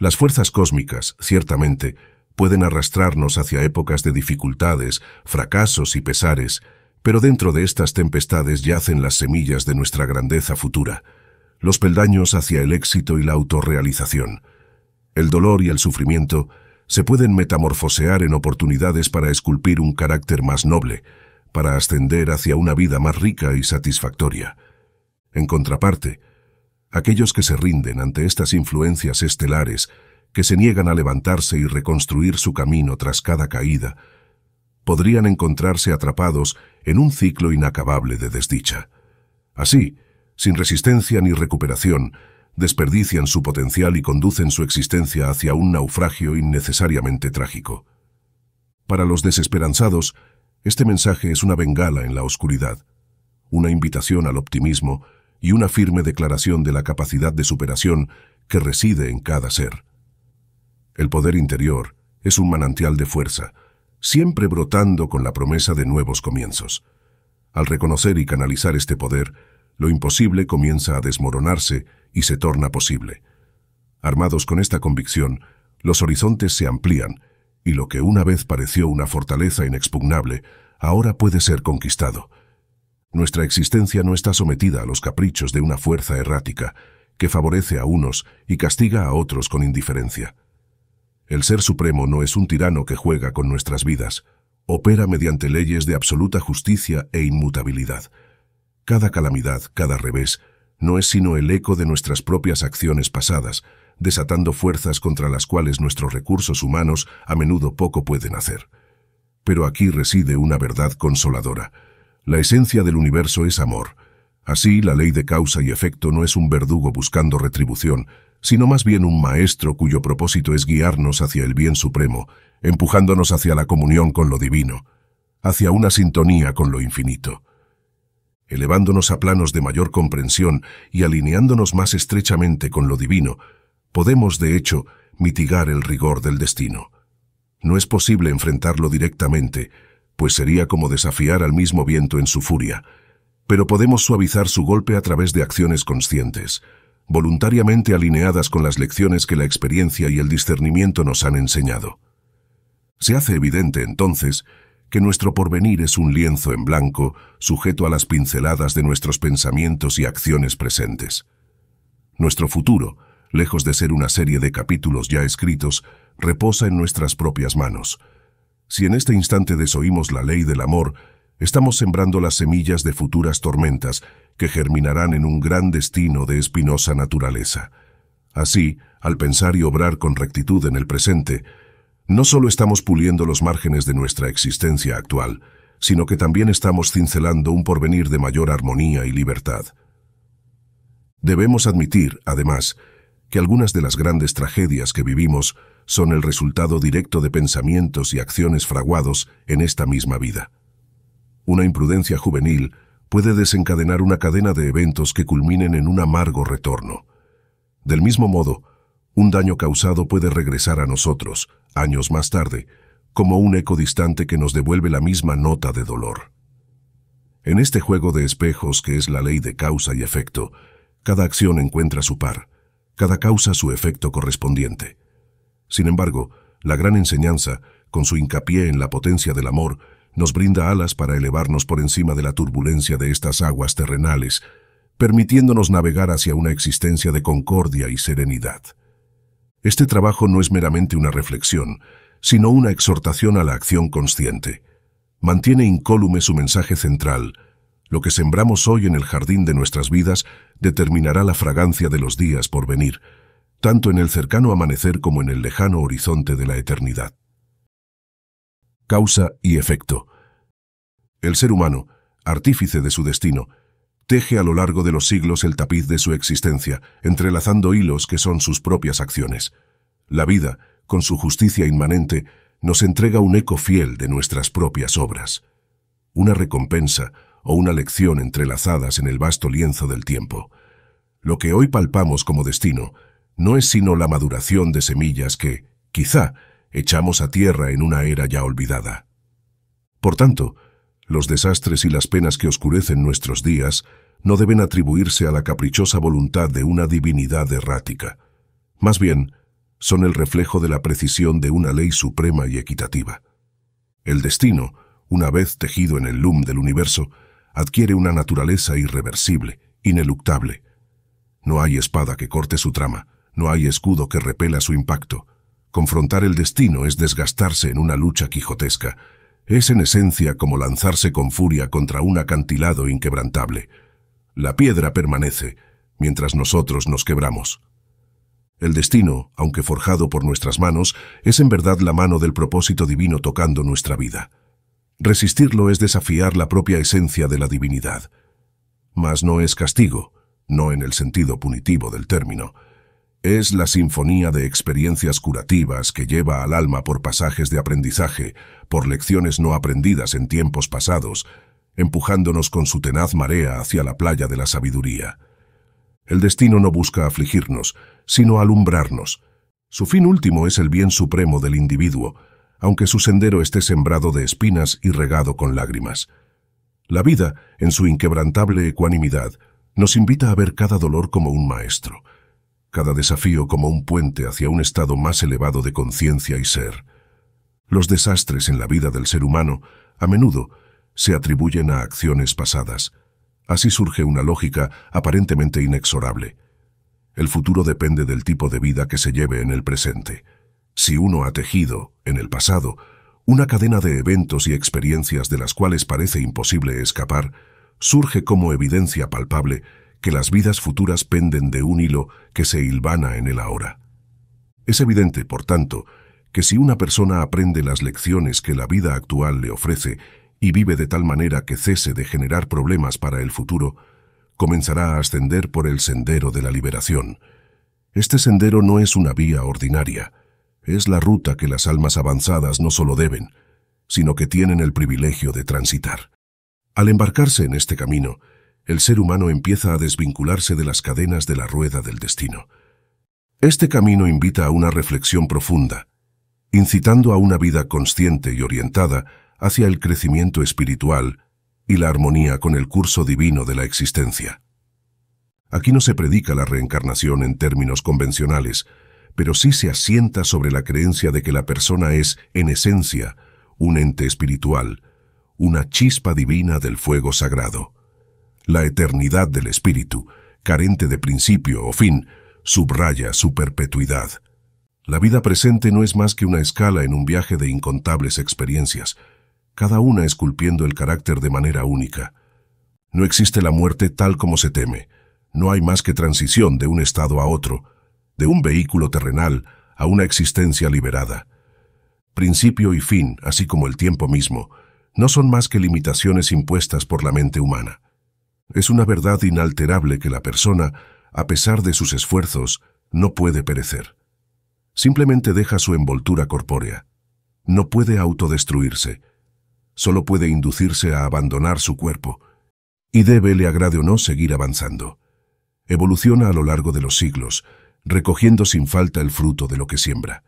Las fuerzas cósmicas, ciertamente, pueden arrastrarnos hacia épocas de dificultades, fracasos y pesares, pero dentro de estas tempestades yacen las semillas de nuestra grandeza futura, los peldaños hacia el éxito y la autorrealización. El dolor y el sufrimiento se pueden metamorfosear en oportunidades para esculpir un carácter más noble, para ascender hacia una vida más rica y satisfactoria. En contraparte, aquellos que se rinden ante estas influencias estelares que se niegan a levantarse y reconstruir su camino tras cada caída, podrían encontrarse atrapados en un ciclo inacabable de desdicha. Así, sin resistencia ni recuperación, desperdician su potencial y conducen su existencia hacia un naufragio innecesariamente trágico. Para los desesperanzados, este mensaje es una bengala en la oscuridad, una invitación al optimismo y una firme declaración de la capacidad de superación que reside en cada ser. El poder interior es un manantial de fuerza, siempre brotando con la promesa de nuevos comienzos. Al reconocer y canalizar este poder, lo imposible comienza a desmoronarse y se torna posible. Armados con esta convicción, los horizontes se amplían y lo que una vez pareció una fortaleza inexpugnable ahora puede ser conquistado. Nuestra existencia no está sometida a los caprichos de una fuerza errática que favorece a unos y castiga a otros con indiferencia. El Ser Supremo no es un tirano que juega con nuestras vidas. Opera mediante leyes de absoluta justicia e inmutabilidad. Cada calamidad, cada revés, no es sino el eco de nuestras propias acciones pasadas, desatando fuerzas contra las cuales nuestros recursos humanos a menudo poco pueden hacer. Pero aquí reside una verdad consoladora. La esencia del universo es amor. Así, la ley de causa y efecto no es un verdugo buscando retribución, sino más bien un maestro cuyo propósito es guiarnos hacia el bien supremo, empujándonos hacia la comunión con lo divino, hacia una sintonía con lo infinito. Elevándonos a planos de mayor comprensión y alineándonos más estrechamente con lo divino, podemos, de hecho, mitigar el rigor del destino. No es posible enfrentarlo directamente, pues sería como desafiar al mismo viento en su furia, pero podemos suavizar su golpe a través de acciones conscientes, voluntariamente alineadas con las lecciones que la experiencia y el discernimiento nos han enseñado. Se hace evidente, entonces, que nuestro porvenir es un lienzo en blanco sujeto a las pinceladas de nuestros pensamientos y acciones presentes. Nuestro futuro, lejos de ser una serie de capítulos ya escritos, reposa en nuestras propias manos. Si en este instante desoímos la ley del amor, estamos sembrando las semillas de futuras tormentas que germinarán en un gran destino de espinosa naturaleza. Así, al pensar y obrar con rectitud en el presente, no solo estamos puliendo los márgenes de nuestra existencia actual, sino que también estamos cincelando un porvenir de mayor armonía y libertad. Debemos admitir, además, que algunas de las grandes tragedias que vivimos son el resultado directo de pensamientos y acciones fraguados en esta misma vida. Una imprudencia juvenil puede desencadenar una cadena de eventos que culminen en un amargo retorno. Del mismo modo, un daño causado puede regresar a nosotros, años más tarde, como un eco distante que nos devuelve la misma nota de dolor. En este juego de espejos que es la ley de causa y efecto, cada acción encuentra su par, cada causa su efecto correspondiente. Sin embargo, la gran enseñanza, con su hincapié en la potencia del amor, nos brinda alas para elevarnos por encima de la turbulencia de estas aguas terrenales, permitiéndonos navegar hacia una existencia de concordia y serenidad. Este trabajo no es meramente una reflexión, sino una exhortación a la acción consciente. Mantiene incólume su mensaje central. Lo que sembramos hoy en el jardín de nuestras vidas determinará la fragancia de los días por venir, tanto en el cercano amanecer como en el lejano horizonte de la eternidad causa y efecto. El ser humano, artífice de su destino, teje a lo largo de los siglos el tapiz de su existencia, entrelazando hilos que son sus propias acciones. La vida, con su justicia inmanente, nos entrega un eco fiel de nuestras propias obras, una recompensa o una lección entrelazadas en el vasto lienzo del tiempo. Lo que hoy palpamos como destino no es sino la maduración de semillas que, quizá, echamos a tierra en una era ya olvidada. Por tanto, los desastres y las penas que oscurecen nuestros días no deben atribuirse a la caprichosa voluntad de una divinidad errática. Más bien, son el reflejo de la precisión de una ley suprema y equitativa. El destino, una vez tejido en el loom del universo, adquiere una naturaleza irreversible, ineluctable. No hay espada que corte su trama, no hay escudo que repela su impacto. Confrontar el destino es desgastarse en una lucha quijotesca. Es en esencia como lanzarse con furia contra un acantilado inquebrantable. La piedra permanece, mientras nosotros nos quebramos. El destino, aunque forjado por nuestras manos, es en verdad la mano del propósito divino tocando nuestra vida. Resistirlo es desafiar la propia esencia de la divinidad. Mas no es castigo, no en el sentido punitivo del término, es la sinfonía de experiencias curativas que lleva al alma por pasajes de aprendizaje, por lecciones no aprendidas en tiempos pasados, empujándonos con su tenaz marea hacia la playa de la sabiduría. El destino no busca afligirnos, sino alumbrarnos. Su fin último es el bien supremo del individuo, aunque su sendero esté sembrado de espinas y regado con lágrimas. La vida, en su inquebrantable ecuanimidad, nos invita a ver cada dolor como un maestro, cada desafío como un puente hacia un estado más elevado de conciencia y ser. Los desastres en la vida del ser humano, a menudo, se atribuyen a acciones pasadas. Así surge una lógica aparentemente inexorable. El futuro depende del tipo de vida que se lleve en el presente. Si uno ha tejido, en el pasado, una cadena de eventos y experiencias de las cuales parece imposible escapar, surge como evidencia palpable que las vidas futuras penden de un hilo que se hilvana en el ahora. Es evidente, por tanto, que si una persona aprende las lecciones que la vida actual le ofrece y vive de tal manera que cese de generar problemas para el futuro, comenzará a ascender por el sendero de la liberación. Este sendero no es una vía ordinaria, es la ruta que las almas avanzadas no solo deben, sino que tienen el privilegio de transitar. Al embarcarse en este camino, el ser humano empieza a desvincularse de las cadenas de la rueda del destino. Este camino invita a una reflexión profunda, incitando a una vida consciente y orientada hacia el crecimiento espiritual y la armonía con el curso divino de la existencia. Aquí no se predica la reencarnación en términos convencionales, pero sí se asienta sobre la creencia de que la persona es, en esencia, un ente espiritual, una chispa divina del fuego sagrado la eternidad del espíritu, carente de principio o fin, subraya su perpetuidad. La vida presente no es más que una escala en un viaje de incontables experiencias, cada una esculpiendo el carácter de manera única. No existe la muerte tal como se teme, no hay más que transición de un estado a otro, de un vehículo terrenal a una existencia liberada. Principio y fin, así como el tiempo mismo, no son más que limitaciones impuestas por la mente humana. Es una verdad inalterable que la persona, a pesar de sus esfuerzos, no puede perecer. Simplemente deja su envoltura corpórea. No puede autodestruirse. Solo puede inducirse a abandonar su cuerpo. Y debe, le agrade o no, seguir avanzando. Evoluciona a lo largo de los siglos, recogiendo sin falta el fruto de lo que siembra.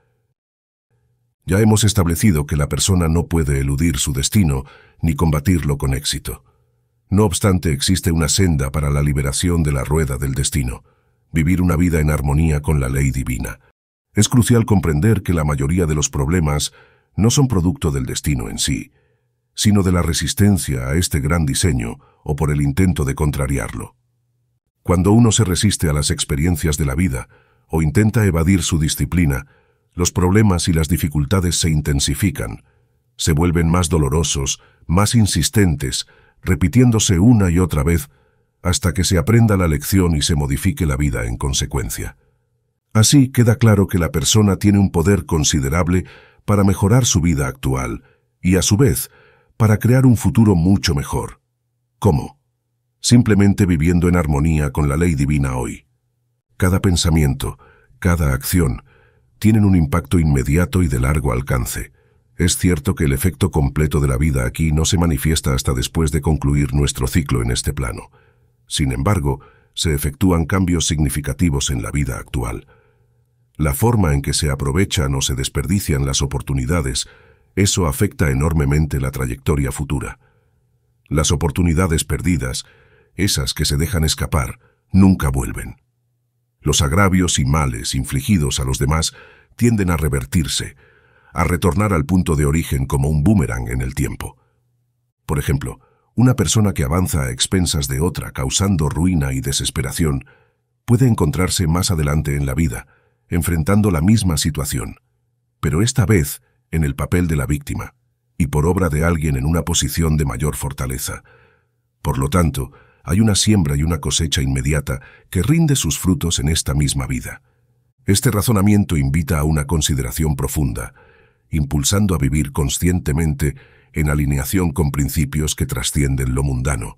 Ya hemos establecido que la persona no puede eludir su destino ni combatirlo con éxito. No obstante, existe una senda para la liberación de la rueda del destino, vivir una vida en armonía con la ley divina. Es crucial comprender que la mayoría de los problemas no son producto del destino en sí, sino de la resistencia a este gran diseño o por el intento de contrariarlo. Cuando uno se resiste a las experiencias de la vida o intenta evadir su disciplina, los problemas y las dificultades se intensifican, se vuelven más dolorosos, más insistentes, repitiéndose una y otra vez hasta que se aprenda la lección y se modifique la vida en consecuencia. Así queda claro que la persona tiene un poder considerable para mejorar su vida actual y, a su vez, para crear un futuro mucho mejor. ¿Cómo? Simplemente viviendo en armonía con la ley divina hoy. Cada pensamiento, cada acción, tienen un impacto inmediato y de largo alcance. Es cierto que el efecto completo de la vida aquí no se manifiesta hasta después de concluir nuestro ciclo en este plano. Sin embargo, se efectúan cambios significativos en la vida actual. La forma en que se aprovechan o se desperdician las oportunidades, eso afecta enormemente la trayectoria futura. Las oportunidades perdidas, esas que se dejan escapar, nunca vuelven. Los agravios y males infligidos a los demás tienden a revertirse, a retornar al punto de origen como un boomerang en el tiempo. Por ejemplo, una persona que avanza a expensas de otra causando ruina y desesperación puede encontrarse más adelante en la vida, enfrentando la misma situación, pero esta vez en el papel de la víctima y por obra de alguien en una posición de mayor fortaleza. Por lo tanto, hay una siembra y una cosecha inmediata que rinde sus frutos en esta misma vida. Este razonamiento invita a una consideración profunda, impulsando a vivir conscientemente en alineación con principios que trascienden lo mundano,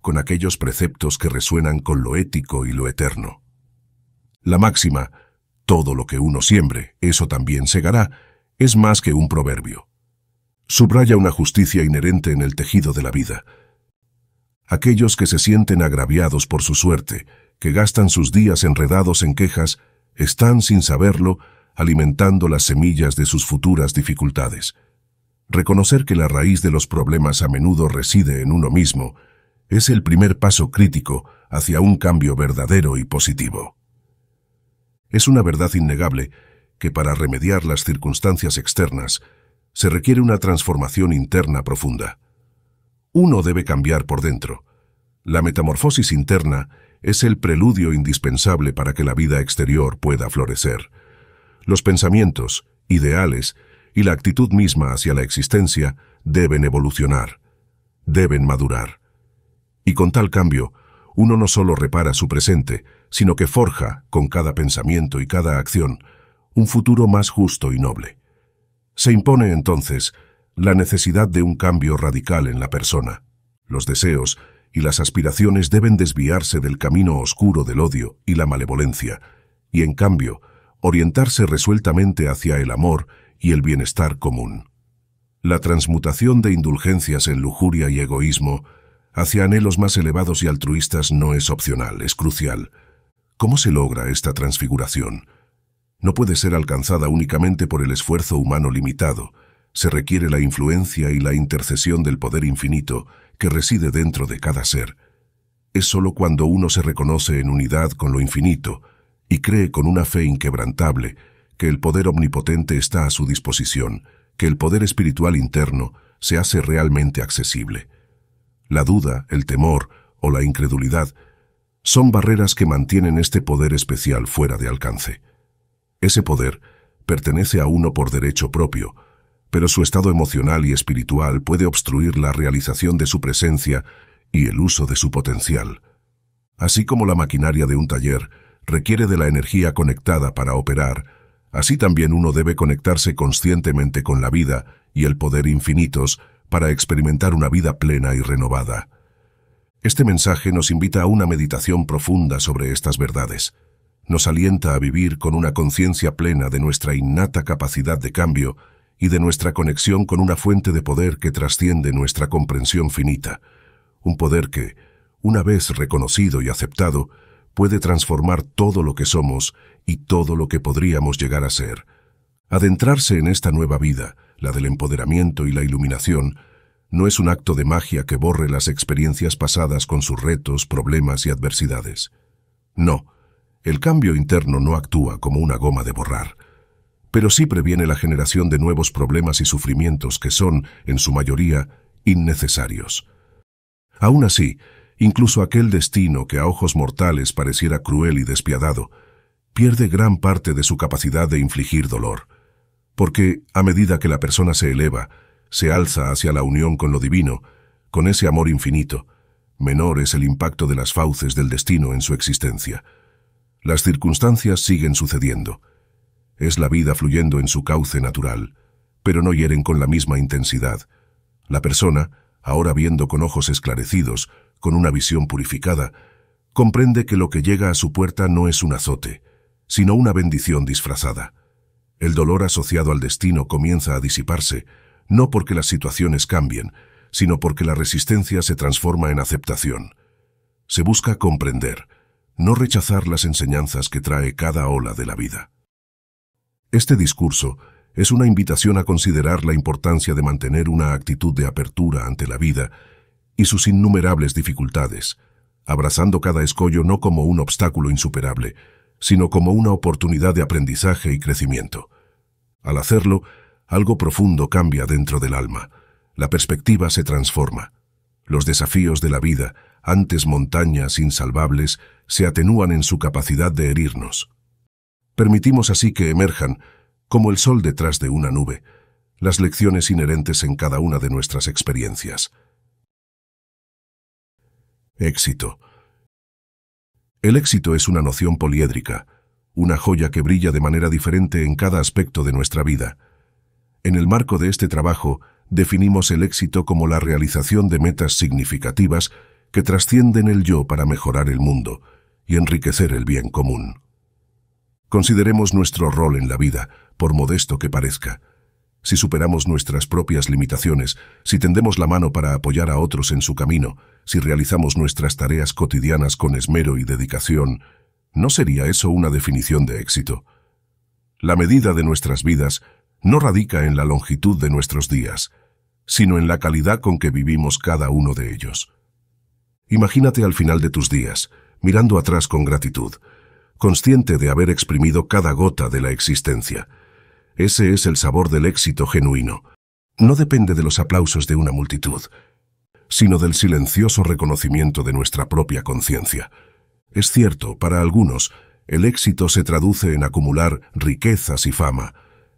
con aquellos preceptos que resuenan con lo ético y lo eterno. La máxima, todo lo que uno siembre, eso también segará, es más que un proverbio. Subraya una justicia inherente en el tejido de la vida. Aquellos que se sienten agraviados por su suerte, que gastan sus días enredados en quejas, están, sin saberlo, alimentando las semillas de sus futuras dificultades. Reconocer que la raíz de los problemas a menudo reside en uno mismo es el primer paso crítico hacia un cambio verdadero y positivo. Es una verdad innegable que para remediar las circunstancias externas se requiere una transformación interna profunda. Uno debe cambiar por dentro. La metamorfosis interna es el preludio indispensable para que la vida exterior pueda florecer los pensamientos, ideales y la actitud misma hacia la existencia deben evolucionar, deben madurar. Y con tal cambio, uno no solo repara su presente, sino que forja, con cada pensamiento y cada acción, un futuro más justo y noble. Se impone entonces la necesidad de un cambio radical en la persona. Los deseos y las aspiraciones deben desviarse del camino oscuro del odio y la malevolencia, y en cambio, orientarse resueltamente hacia el amor y el bienestar común. La transmutación de indulgencias en lujuria y egoísmo hacia anhelos más elevados y altruistas no es opcional, es crucial. ¿Cómo se logra esta transfiguración? No puede ser alcanzada únicamente por el esfuerzo humano limitado. Se requiere la influencia y la intercesión del poder infinito que reside dentro de cada ser. Es sólo cuando uno se reconoce en unidad con lo infinito, y cree con una fe inquebrantable que el poder omnipotente está a su disposición, que el poder espiritual interno se hace realmente accesible. La duda, el temor o la incredulidad son barreras que mantienen este poder especial fuera de alcance. Ese poder pertenece a uno por derecho propio, pero su estado emocional y espiritual puede obstruir la realización de su presencia y el uso de su potencial. Así como la maquinaria de un taller requiere de la energía conectada para operar, así también uno debe conectarse conscientemente con la vida y el poder infinitos para experimentar una vida plena y renovada. Este mensaje nos invita a una meditación profunda sobre estas verdades. Nos alienta a vivir con una conciencia plena de nuestra innata capacidad de cambio y de nuestra conexión con una fuente de poder que trasciende nuestra comprensión finita, un poder que, una vez reconocido y aceptado, puede transformar todo lo que somos y todo lo que podríamos llegar a ser. Adentrarse en esta nueva vida, la del empoderamiento y la iluminación, no es un acto de magia que borre las experiencias pasadas con sus retos, problemas y adversidades. No, el cambio interno no actúa como una goma de borrar, pero sí previene la generación de nuevos problemas y sufrimientos que son, en su mayoría, innecesarios. Aún así, Incluso aquel destino que a ojos mortales pareciera cruel y despiadado, pierde gran parte de su capacidad de infligir dolor. Porque, a medida que la persona se eleva, se alza hacia la unión con lo divino, con ese amor infinito, menor es el impacto de las fauces del destino en su existencia. Las circunstancias siguen sucediendo. Es la vida fluyendo en su cauce natural, pero no hieren con la misma intensidad. La persona, ahora viendo con ojos esclarecidos, con una visión purificada, comprende que lo que llega a su puerta no es un azote, sino una bendición disfrazada. El dolor asociado al destino comienza a disiparse, no porque las situaciones cambien, sino porque la resistencia se transforma en aceptación. Se busca comprender, no rechazar las enseñanzas que trae cada ola de la vida. Este discurso es una invitación a considerar la importancia de mantener una actitud de apertura ante la vida y sus innumerables dificultades, abrazando cada escollo no como un obstáculo insuperable, sino como una oportunidad de aprendizaje y crecimiento. Al hacerlo, algo profundo cambia dentro del alma. La perspectiva se transforma. Los desafíos de la vida, antes montañas insalvables, se atenúan en su capacidad de herirnos. Permitimos así que emerjan, como el sol detrás de una nube, las lecciones inherentes en cada una de nuestras experiencias. Éxito. El éxito es una noción poliédrica, una joya que brilla de manera diferente en cada aspecto de nuestra vida. En el marco de este trabajo, definimos el éxito como la realización de metas significativas que trascienden el yo para mejorar el mundo y enriquecer el bien común. Consideremos nuestro rol en la vida, por modesto que parezca si superamos nuestras propias limitaciones, si tendemos la mano para apoyar a otros en su camino, si realizamos nuestras tareas cotidianas con esmero y dedicación, ¿no sería eso una definición de éxito? La medida de nuestras vidas no radica en la longitud de nuestros días, sino en la calidad con que vivimos cada uno de ellos. Imagínate al final de tus días, mirando atrás con gratitud, consciente de haber exprimido cada gota de la existencia, ese es el sabor del éxito genuino. No depende de los aplausos de una multitud, sino del silencioso reconocimiento de nuestra propia conciencia. Es cierto, para algunos, el éxito se traduce en acumular riquezas y fama.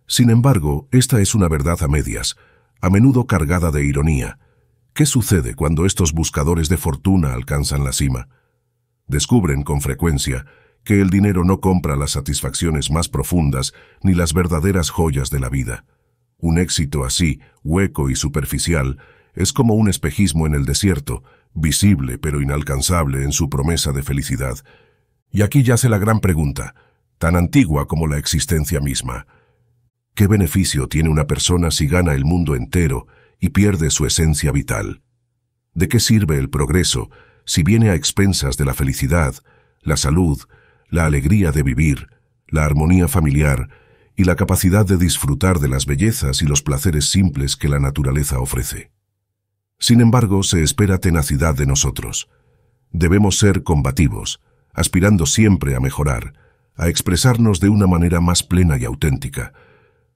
Sin embargo, esta es una verdad a medias, a menudo cargada de ironía. ¿Qué sucede cuando estos buscadores de fortuna alcanzan la cima? Descubren con frecuencia que el dinero no compra las satisfacciones más profundas ni las verdaderas joyas de la vida. Un éxito así, hueco y superficial, es como un espejismo en el desierto, visible pero inalcanzable en su promesa de felicidad. Y aquí yace la gran pregunta, tan antigua como la existencia misma. ¿Qué beneficio tiene una persona si gana el mundo entero y pierde su esencia vital? ¿De qué sirve el progreso si viene a expensas de la felicidad, la salud la alegría de vivir, la armonía familiar y la capacidad de disfrutar de las bellezas y los placeres simples que la naturaleza ofrece. Sin embargo, se espera tenacidad de nosotros. Debemos ser combativos, aspirando siempre a mejorar, a expresarnos de una manera más plena y auténtica.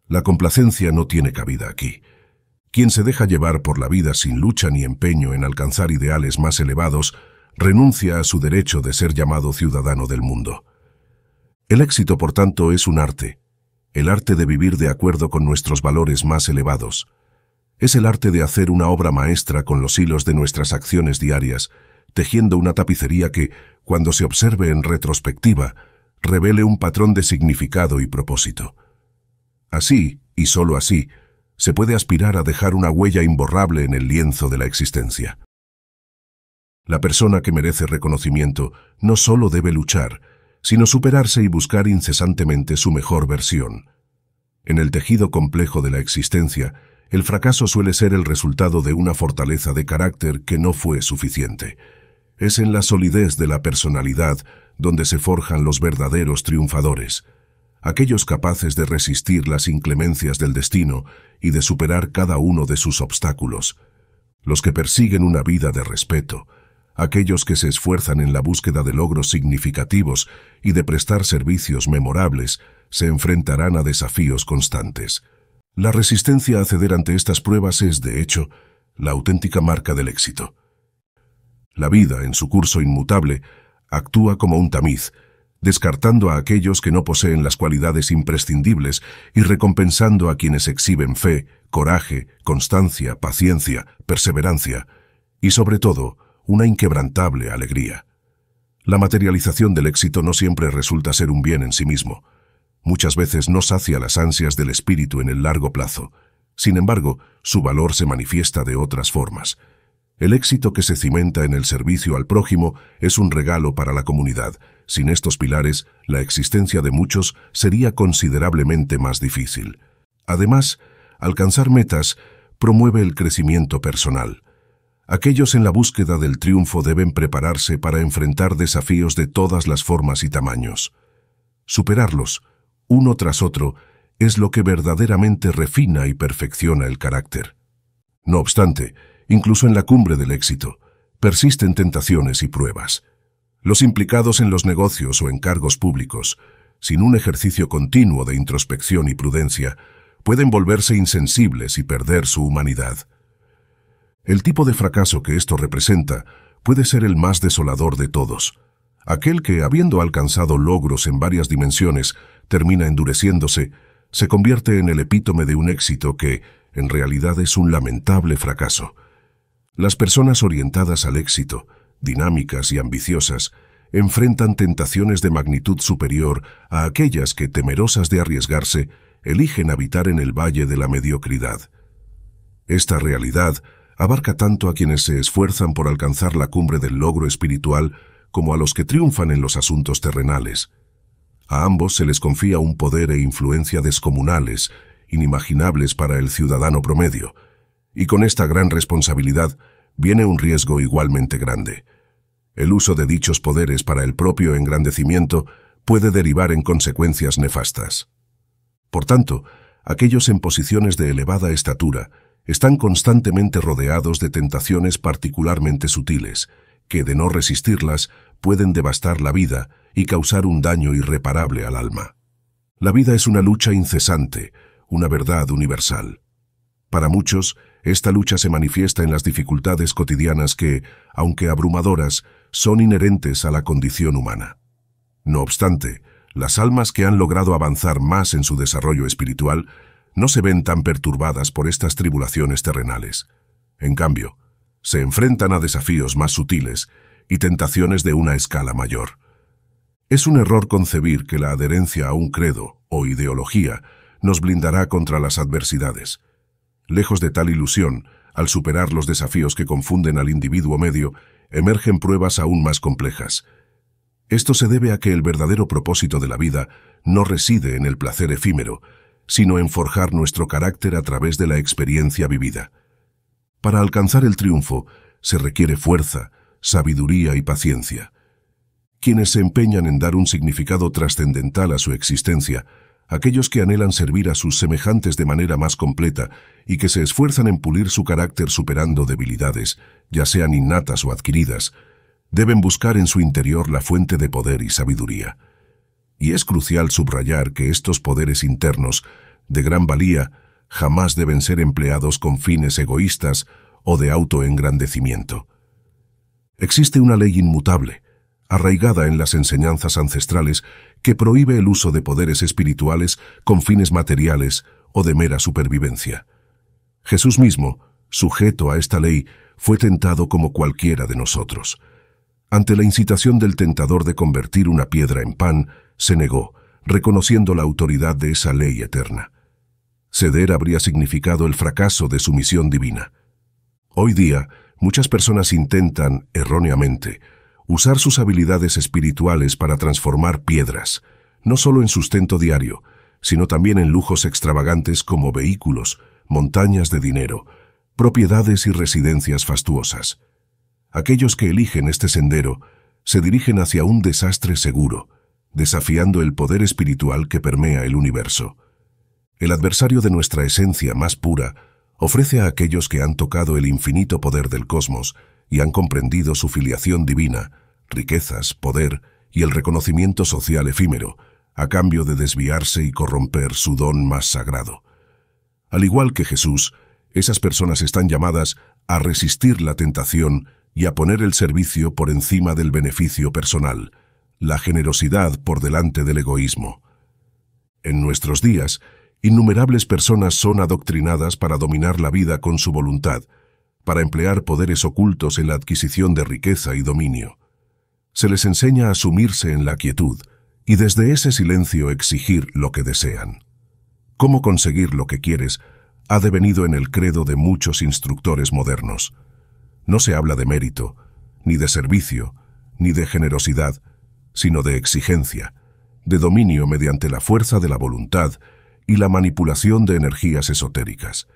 La complacencia no tiene cabida aquí. Quien se deja llevar por la vida sin lucha ni empeño en alcanzar ideales más elevados, renuncia a su derecho de ser llamado ciudadano del mundo. El éxito, por tanto, es un arte, el arte de vivir de acuerdo con nuestros valores más elevados. Es el arte de hacer una obra maestra con los hilos de nuestras acciones diarias, tejiendo una tapicería que, cuando se observe en retrospectiva, revele un patrón de significado y propósito. Así, y sólo así, se puede aspirar a dejar una huella imborrable en el lienzo de la existencia. La persona que merece reconocimiento no solo debe luchar, sino superarse y buscar incesantemente su mejor versión. En el tejido complejo de la existencia, el fracaso suele ser el resultado de una fortaleza de carácter que no fue suficiente. Es en la solidez de la personalidad donde se forjan los verdaderos triunfadores, aquellos capaces de resistir las inclemencias del destino y de superar cada uno de sus obstáculos, los que persiguen una vida de respeto, aquellos que se esfuerzan en la búsqueda de logros significativos y de prestar servicios memorables, se enfrentarán a desafíos constantes. La resistencia a ceder ante estas pruebas es, de hecho, la auténtica marca del éxito. La vida, en su curso inmutable, actúa como un tamiz, descartando a aquellos que no poseen las cualidades imprescindibles y recompensando a quienes exhiben fe, coraje, constancia, paciencia, perseverancia y, sobre todo, una inquebrantable alegría. La materialización del éxito no siempre resulta ser un bien en sí mismo. Muchas veces no sacia las ansias del espíritu en el largo plazo. Sin embargo, su valor se manifiesta de otras formas. El éxito que se cimenta en el servicio al prójimo es un regalo para la comunidad. Sin estos pilares, la existencia de muchos sería considerablemente más difícil. Además, alcanzar metas promueve el crecimiento personal. Aquellos en la búsqueda del triunfo deben prepararse para enfrentar desafíos de todas las formas y tamaños. Superarlos, uno tras otro, es lo que verdaderamente refina y perfecciona el carácter. No obstante, incluso en la cumbre del éxito, persisten tentaciones y pruebas. Los implicados en los negocios o encargos públicos, sin un ejercicio continuo de introspección y prudencia, pueden volverse insensibles y perder su humanidad. El tipo de fracaso que esto representa puede ser el más desolador de todos, aquel que, habiendo alcanzado logros en varias dimensiones, termina endureciéndose, se convierte en el epítome de un éxito que, en realidad, es un lamentable fracaso. Las personas orientadas al éxito, dinámicas y ambiciosas, enfrentan tentaciones de magnitud superior a aquellas que, temerosas de arriesgarse, eligen habitar en el valle de la mediocridad. Esta realidad abarca tanto a quienes se esfuerzan por alcanzar la cumbre del logro espiritual como a los que triunfan en los asuntos terrenales. A ambos se les confía un poder e influencia descomunales, inimaginables para el ciudadano promedio, y con esta gran responsabilidad viene un riesgo igualmente grande. El uso de dichos poderes para el propio engrandecimiento puede derivar en consecuencias nefastas. Por tanto, aquellos en posiciones de elevada estatura están constantemente rodeados de tentaciones particularmente sutiles, que de no resistirlas pueden devastar la vida y causar un daño irreparable al alma. La vida es una lucha incesante, una verdad universal. Para muchos, esta lucha se manifiesta en las dificultades cotidianas que, aunque abrumadoras, son inherentes a la condición humana. No obstante, las almas que han logrado avanzar más en su desarrollo espiritual no se ven tan perturbadas por estas tribulaciones terrenales. En cambio, se enfrentan a desafíos más sutiles y tentaciones de una escala mayor. Es un error concebir que la adherencia a un credo o ideología nos blindará contra las adversidades. Lejos de tal ilusión, al superar los desafíos que confunden al individuo medio, emergen pruebas aún más complejas. Esto se debe a que el verdadero propósito de la vida no reside en el placer efímero, sino en forjar nuestro carácter a través de la experiencia vivida. Para alcanzar el triunfo se requiere fuerza, sabiduría y paciencia. Quienes se empeñan en dar un significado trascendental a su existencia, aquellos que anhelan servir a sus semejantes de manera más completa y que se esfuerzan en pulir su carácter superando debilidades, ya sean innatas o adquiridas, deben buscar en su interior la fuente de poder y sabiduría y es crucial subrayar que estos poderes internos, de gran valía, jamás deben ser empleados con fines egoístas o de autoengrandecimiento. Existe una ley inmutable, arraigada en las enseñanzas ancestrales, que prohíbe el uso de poderes espirituales con fines materiales o de mera supervivencia. Jesús mismo, sujeto a esta ley, fue tentado como cualquiera de nosotros. Ante la incitación del tentador de convertir una piedra en pan, se negó, reconociendo la autoridad de esa ley eterna. Ceder habría significado el fracaso de su misión divina. Hoy día, muchas personas intentan, erróneamente, usar sus habilidades espirituales para transformar piedras, no solo en sustento diario, sino también en lujos extravagantes como vehículos, montañas de dinero, propiedades y residencias fastuosas. Aquellos que eligen este sendero se dirigen hacia un desastre seguro, desafiando el poder espiritual que permea el universo. El adversario de nuestra esencia más pura ofrece a aquellos que han tocado el infinito poder del cosmos y han comprendido su filiación divina, riquezas, poder y el reconocimiento social efímero, a cambio de desviarse y corromper su don más sagrado. Al igual que Jesús, esas personas están llamadas a resistir la tentación y a poner el servicio por encima del beneficio personal, la generosidad por delante del egoísmo. En nuestros días, innumerables personas son adoctrinadas para dominar la vida con su voluntad, para emplear poderes ocultos en la adquisición de riqueza y dominio. Se les enseña a sumirse en la quietud y desde ese silencio exigir lo que desean. Cómo conseguir lo que quieres ha devenido en el credo de muchos instructores modernos. No se habla de mérito, ni de servicio, ni de generosidad, sino de exigencia, de dominio mediante la fuerza de la voluntad y la manipulación de energías esotéricas.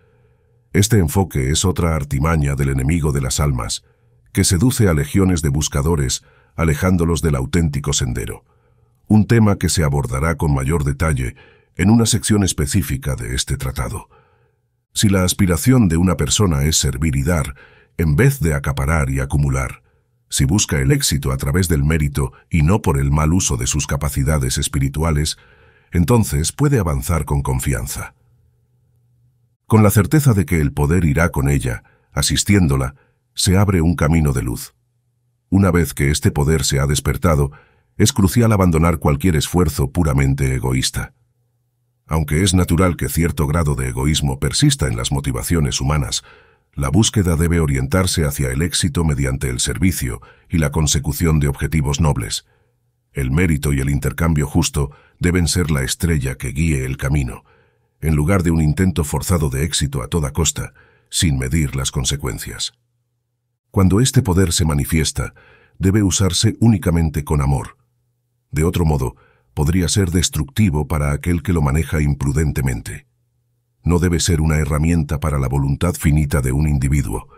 Este enfoque es otra artimaña del enemigo de las almas, que seduce a legiones de buscadores, alejándolos del auténtico sendero. Un tema que se abordará con mayor detalle en una sección específica de este tratado. Si la aspiración de una persona es servir y dar, en vez de acaparar y acumular, si busca el éxito a través del mérito y no por el mal uso de sus capacidades espirituales, entonces puede avanzar con confianza. Con la certeza de que el poder irá con ella, asistiéndola, se abre un camino de luz. Una vez que este poder se ha despertado, es crucial abandonar cualquier esfuerzo puramente egoísta. Aunque es natural que cierto grado de egoísmo persista en las motivaciones humanas, la búsqueda debe orientarse hacia el éxito mediante el servicio y la consecución de objetivos nobles. El mérito y el intercambio justo deben ser la estrella que guíe el camino, en lugar de un intento forzado de éxito a toda costa, sin medir las consecuencias. Cuando este poder se manifiesta, debe usarse únicamente con amor. De otro modo, podría ser destructivo para aquel que lo maneja imprudentemente no debe ser una herramienta para la voluntad finita de un individuo,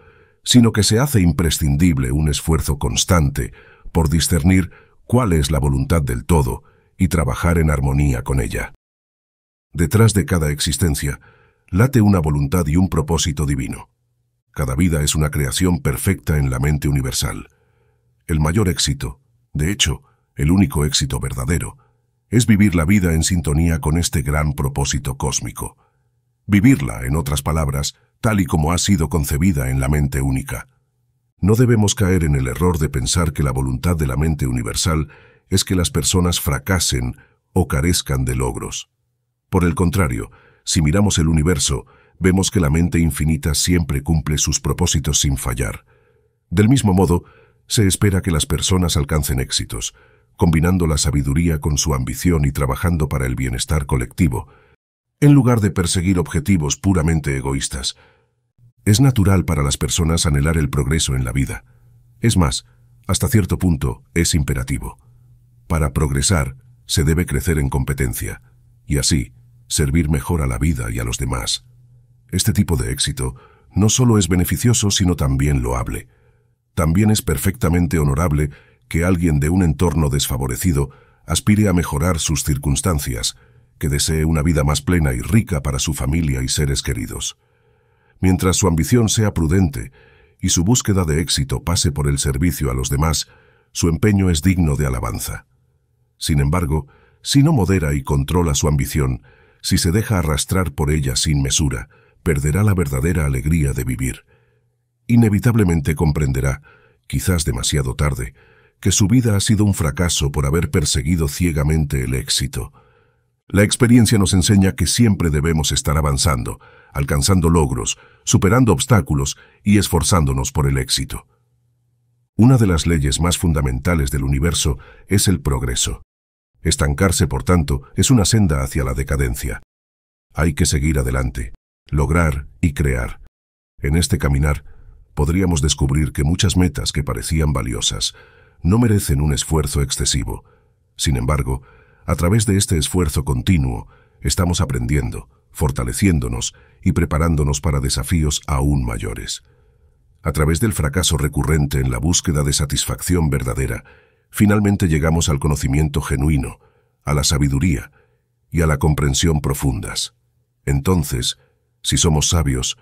sino que se hace imprescindible un esfuerzo constante por discernir cuál es la voluntad del todo y trabajar en armonía con ella. Detrás de cada existencia late una voluntad y un propósito divino. Cada vida es una creación perfecta en la mente universal. El mayor éxito, de hecho, el único éxito verdadero, es vivir la vida en sintonía con este gran propósito cósmico vivirla, en otras palabras, tal y como ha sido concebida en la mente única. No debemos caer en el error de pensar que la voluntad de la mente universal es que las personas fracasen o carezcan de logros. Por el contrario, si miramos el universo, vemos que la mente infinita siempre cumple sus propósitos sin fallar. Del mismo modo, se espera que las personas alcancen éxitos, combinando la sabiduría con su ambición y trabajando para el bienestar colectivo, en lugar de perseguir objetivos puramente egoístas. Es natural para las personas anhelar el progreso en la vida. Es más, hasta cierto punto es imperativo. Para progresar, se debe crecer en competencia, y así, servir mejor a la vida y a los demás. Este tipo de éxito no solo es beneficioso, sino también loable. También es perfectamente honorable que alguien de un entorno desfavorecido aspire a mejorar sus circunstancias, que desee una vida más plena y rica para su familia y seres queridos. Mientras su ambición sea prudente y su búsqueda de éxito pase por el servicio a los demás, su empeño es digno de alabanza. Sin embargo, si no modera y controla su ambición, si se deja arrastrar por ella sin mesura, perderá la verdadera alegría de vivir. Inevitablemente comprenderá, quizás demasiado tarde, que su vida ha sido un fracaso por haber perseguido ciegamente el éxito. La experiencia nos enseña que siempre debemos estar avanzando, alcanzando logros, superando obstáculos y esforzándonos por el éxito. Una de las leyes más fundamentales del universo es el progreso. Estancarse, por tanto, es una senda hacia la decadencia. Hay que seguir adelante, lograr y crear. En este caminar, podríamos descubrir que muchas metas que parecían valiosas no merecen un esfuerzo excesivo. Sin embargo, a través de este esfuerzo continuo, estamos aprendiendo, fortaleciéndonos y preparándonos para desafíos aún mayores. A través del fracaso recurrente en la búsqueda de satisfacción verdadera, finalmente llegamos al conocimiento genuino, a la sabiduría y a la comprensión profundas. Entonces, si somos sabios,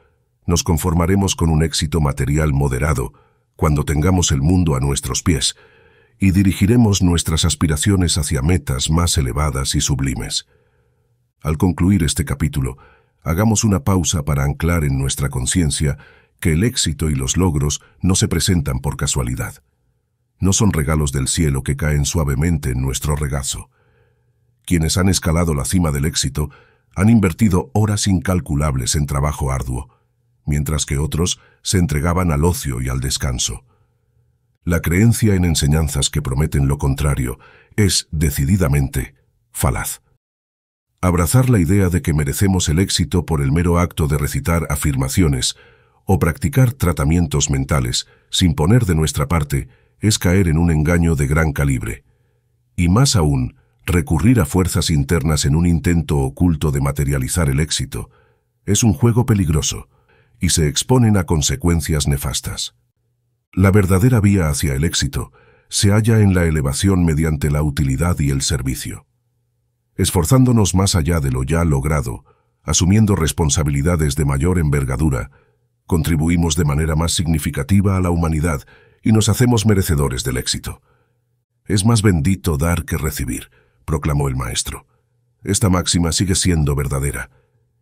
nos conformaremos con un éxito material moderado cuando tengamos el mundo a nuestros pies y dirigiremos nuestras aspiraciones hacia metas más elevadas y sublimes. Al concluir este capítulo, hagamos una pausa para anclar en nuestra conciencia que el éxito y los logros no se presentan por casualidad. No son regalos del cielo que caen suavemente en nuestro regazo. Quienes han escalado la cima del éxito han invertido horas incalculables en trabajo arduo, mientras que otros se entregaban al ocio y al descanso. La creencia en enseñanzas que prometen lo contrario es decididamente falaz. Abrazar la idea de que merecemos el éxito por el mero acto de recitar afirmaciones o practicar tratamientos mentales sin poner de nuestra parte es caer en un engaño de gran calibre. Y más aún, recurrir a fuerzas internas en un intento oculto de materializar el éxito es un juego peligroso y se exponen a consecuencias nefastas. La verdadera vía hacia el éxito se halla en la elevación mediante la utilidad y el servicio. Esforzándonos más allá de lo ya logrado, asumiendo responsabilidades de mayor envergadura, contribuimos de manera más significativa a la humanidad y nos hacemos merecedores del éxito. Es más bendito dar que recibir, proclamó el maestro. Esta máxima sigue siendo verdadera,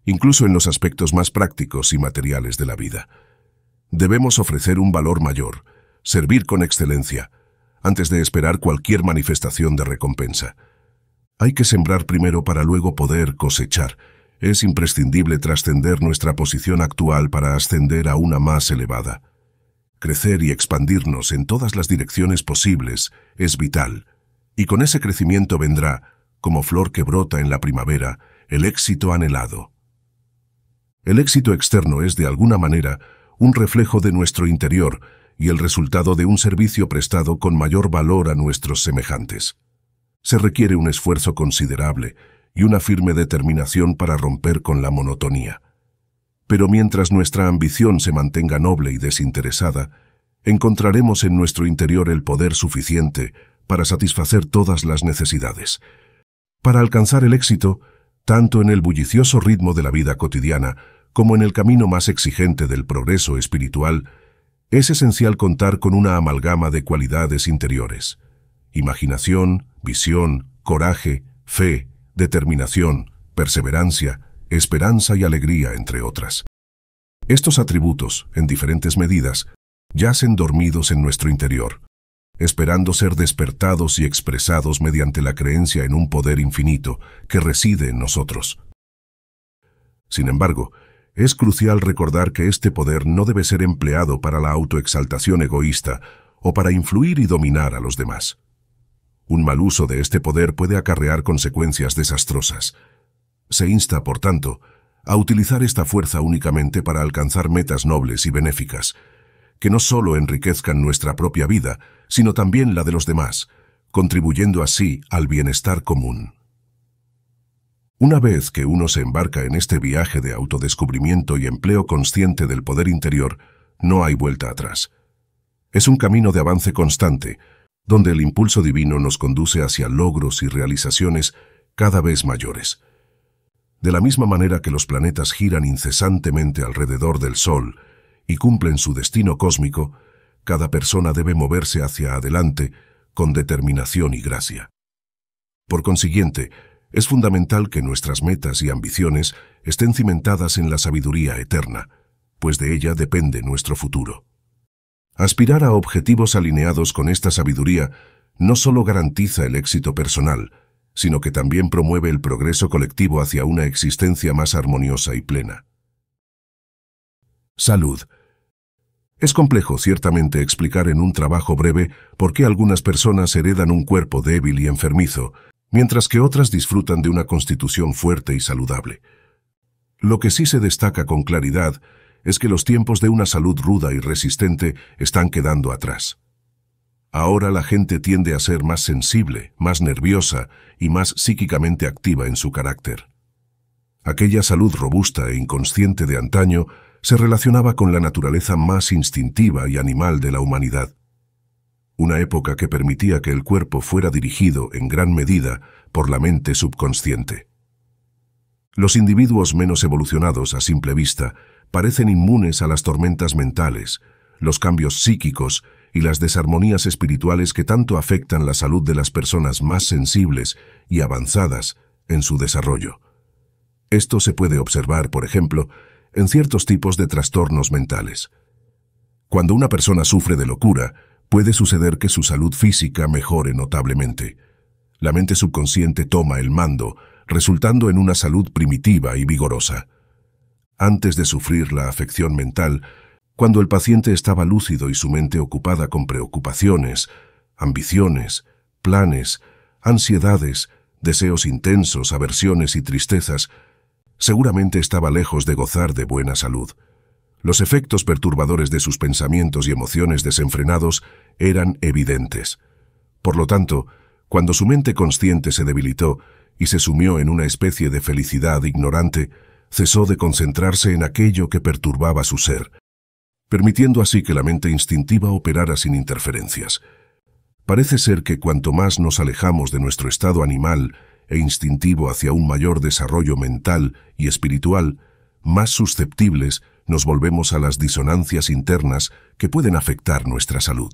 incluso en los aspectos más prácticos y materiales de la vida. Debemos ofrecer un valor mayor, servir con excelencia, antes de esperar cualquier manifestación de recompensa. Hay que sembrar primero para luego poder cosechar. Es imprescindible trascender nuestra posición actual para ascender a una más elevada. Crecer y expandirnos en todas las direcciones posibles es vital, y con ese crecimiento vendrá, como flor que brota en la primavera, el éxito anhelado. El éxito externo es, de alguna manera, un reflejo de nuestro interior y el resultado de un servicio prestado con mayor valor a nuestros semejantes. Se requiere un esfuerzo considerable y una firme determinación para romper con la monotonía. Pero mientras nuestra ambición se mantenga noble y desinteresada, encontraremos en nuestro interior el poder suficiente para satisfacer todas las necesidades. Para alcanzar el éxito, tanto en el bullicioso ritmo de la vida cotidiana como en el camino más exigente del progreso espiritual, es esencial contar con una amalgama de cualidades interiores. Imaginación, visión, coraje, fe, determinación, perseverancia, esperanza y alegría, entre otras. Estos atributos, en diferentes medidas, yacen dormidos en nuestro interior, esperando ser despertados y expresados mediante la creencia en un poder infinito que reside en nosotros. Sin embargo, es crucial recordar que este poder no debe ser empleado para la autoexaltación egoísta o para influir y dominar a los demás. Un mal uso de este poder puede acarrear consecuencias desastrosas. Se insta, por tanto, a utilizar esta fuerza únicamente para alcanzar metas nobles y benéficas, que no solo enriquezcan nuestra propia vida, sino también la de los demás, contribuyendo así al bienestar común. Una vez que uno se embarca en este viaje de autodescubrimiento y empleo consciente del poder interior, no hay vuelta atrás. Es un camino de avance constante, donde el impulso divino nos conduce hacia logros y realizaciones cada vez mayores. De la misma manera que los planetas giran incesantemente alrededor del Sol y cumplen su destino cósmico, cada persona debe moverse hacia adelante con determinación y gracia. Por consiguiente, es fundamental que nuestras metas y ambiciones estén cimentadas en la sabiduría eterna, pues de ella depende nuestro futuro. Aspirar a objetivos alineados con esta sabiduría no solo garantiza el éxito personal, sino que también promueve el progreso colectivo hacia una existencia más armoniosa y plena. Salud. Es complejo, ciertamente, explicar en un trabajo breve por qué algunas personas heredan un cuerpo débil y enfermizo, mientras que otras disfrutan de una constitución fuerte y saludable. Lo que sí se destaca con claridad es que los tiempos de una salud ruda y resistente están quedando atrás. Ahora la gente tiende a ser más sensible, más nerviosa y más psíquicamente activa en su carácter. Aquella salud robusta e inconsciente de antaño se relacionaba con la naturaleza más instintiva y animal de la humanidad una época que permitía que el cuerpo fuera dirigido en gran medida por la mente subconsciente. Los individuos menos evolucionados a simple vista parecen inmunes a las tormentas mentales, los cambios psíquicos y las desarmonías espirituales que tanto afectan la salud de las personas más sensibles y avanzadas en su desarrollo. Esto se puede observar, por ejemplo, en ciertos tipos de trastornos mentales. Cuando una persona sufre de locura, puede suceder que su salud física mejore notablemente. La mente subconsciente toma el mando, resultando en una salud primitiva y vigorosa. Antes de sufrir la afección mental, cuando el paciente estaba lúcido y su mente ocupada con preocupaciones, ambiciones, planes, ansiedades, deseos intensos, aversiones y tristezas, seguramente estaba lejos de gozar de buena salud. Los efectos perturbadores de sus pensamientos y emociones desenfrenados eran evidentes. Por lo tanto, cuando su mente consciente se debilitó y se sumió en una especie de felicidad ignorante, cesó de concentrarse en aquello que perturbaba su ser, permitiendo así que la mente instintiva operara sin interferencias. Parece ser que cuanto más nos alejamos de nuestro estado animal e instintivo hacia un mayor desarrollo mental y espiritual, más susceptibles nos volvemos a las disonancias internas que pueden afectar nuestra salud.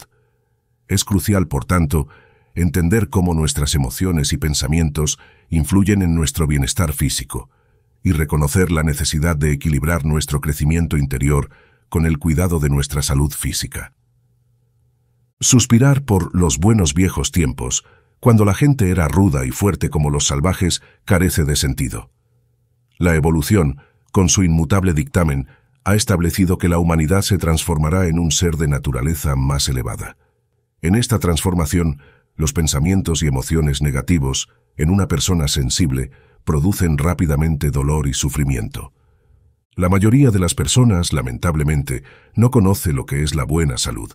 Es crucial, por tanto, entender cómo nuestras emociones y pensamientos influyen en nuestro bienestar físico y reconocer la necesidad de equilibrar nuestro crecimiento interior con el cuidado de nuestra salud física. Suspirar por los buenos viejos tiempos, cuando la gente era ruda y fuerte como los salvajes, carece de sentido. La evolución, con su inmutable dictamen, ha establecido que la humanidad se transformará en un ser de naturaleza más elevada. En esta transformación, los pensamientos y emociones negativos en una persona sensible producen rápidamente dolor y sufrimiento. La mayoría de las personas, lamentablemente, no conoce lo que es la buena salud.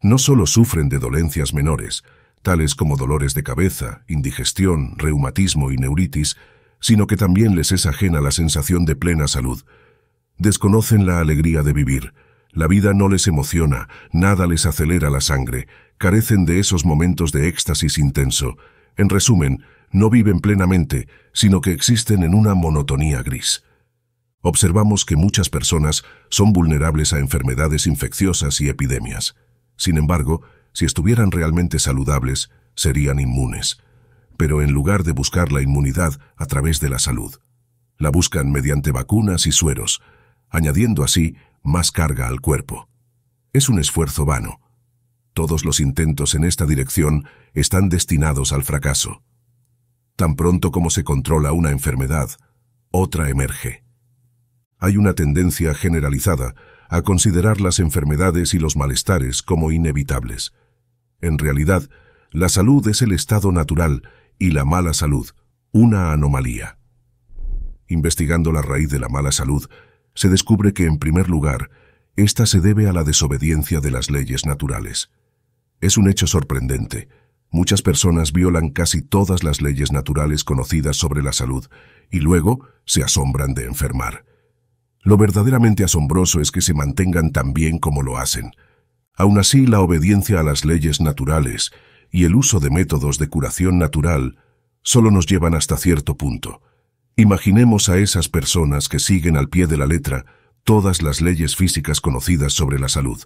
No solo sufren de dolencias menores, tales como dolores de cabeza, indigestión, reumatismo y neuritis, sino que también les es ajena la sensación de plena salud, Desconocen la alegría de vivir. La vida no les emociona, nada les acelera la sangre, carecen de esos momentos de éxtasis intenso. En resumen, no viven plenamente, sino que existen en una monotonía gris. Observamos que muchas personas son vulnerables a enfermedades infecciosas y epidemias. Sin embargo, si estuvieran realmente saludables, serían inmunes. Pero en lugar de buscar la inmunidad a través de la salud, la buscan mediante vacunas y sueros, añadiendo así más carga al cuerpo. Es un esfuerzo vano. Todos los intentos en esta dirección están destinados al fracaso. Tan pronto como se controla una enfermedad, otra emerge. Hay una tendencia generalizada a considerar las enfermedades y los malestares como inevitables. En realidad, la salud es el estado natural y la mala salud, una anomalía. Investigando la raíz de la mala salud, se descubre que, en primer lugar, esta se debe a la desobediencia de las leyes naturales. Es un hecho sorprendente. Muchas personas violan casi todas las leyes naturales conocidas sobre la salud y luego se asombran de enfermar. Lo verdaderamente asombroso es que se mantengan tan bien como lo hacen. Aún así, la obediencia a las leyes naturales y el uso de métodos de curación natural solo nos llevan hasta cierto punto. Imaginemos a esas personas que siguen al pie de la letra todas las leyes físicas conocidas sobre la salud.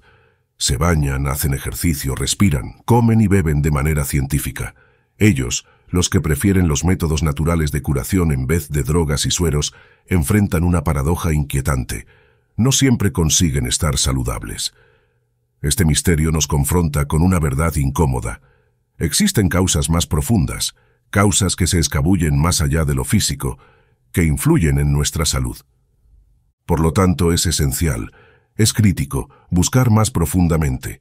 Se bañan, hacen ejercicio, respiran, comen y beben de manera científica. Ellos, los que prefieren los métodos naturales de curación en vez de drogas y sueros, enfrentan una paradoja inquietante. No siempre consiguen estar saludables. Este misterio nos confronta con una verdad incómoda. Existen causas más profundas, causas que se escabullen más allá de lo físico, que influyen en nuestra salud. Por lo tanto, es esencial, es crítico, buscar más profundamente.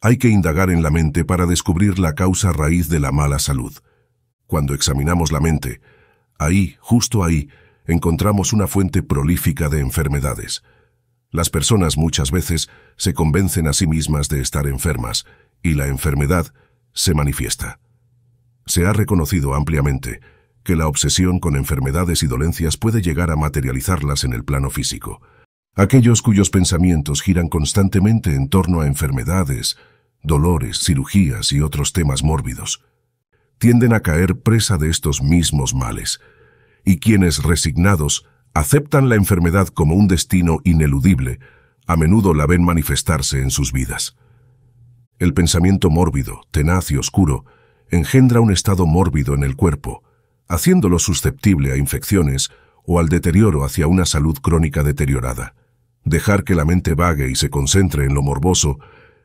Hay que indagar en la mente para descubrir la causa raíz de la mala salud. Cuando examinamos la mente, ahí, justo ahí, encontramos una fuente prolífica de enfermedades. Las personas muchas veces se convencen a sí mismas de estar enfermas y la enfermedad se manifiesta. Se ha reconocido ampliamente que la obsesión con enfermedades y dolencias puede llegar a materializarlas en el plano físico. Aquellos cuyos pensamientos giran constantemente en torno a enfermedades, dolores, cirugías y otros temas mórbidos, tienden a caer presa de estos mismos males, y quienes resignados aceptan la enfermedad como un destino ineludible, a menudo la ven manifestarse en sus vidas. El pensamiento mórbido, tenaz y oscuro, engendra un estado mórbido en el cuerpo, haciéndolo susceptible a infecciones o al deterioro hacia una salud crónica deteriorada. Dejar que la mente vague y se concentre en lo morboso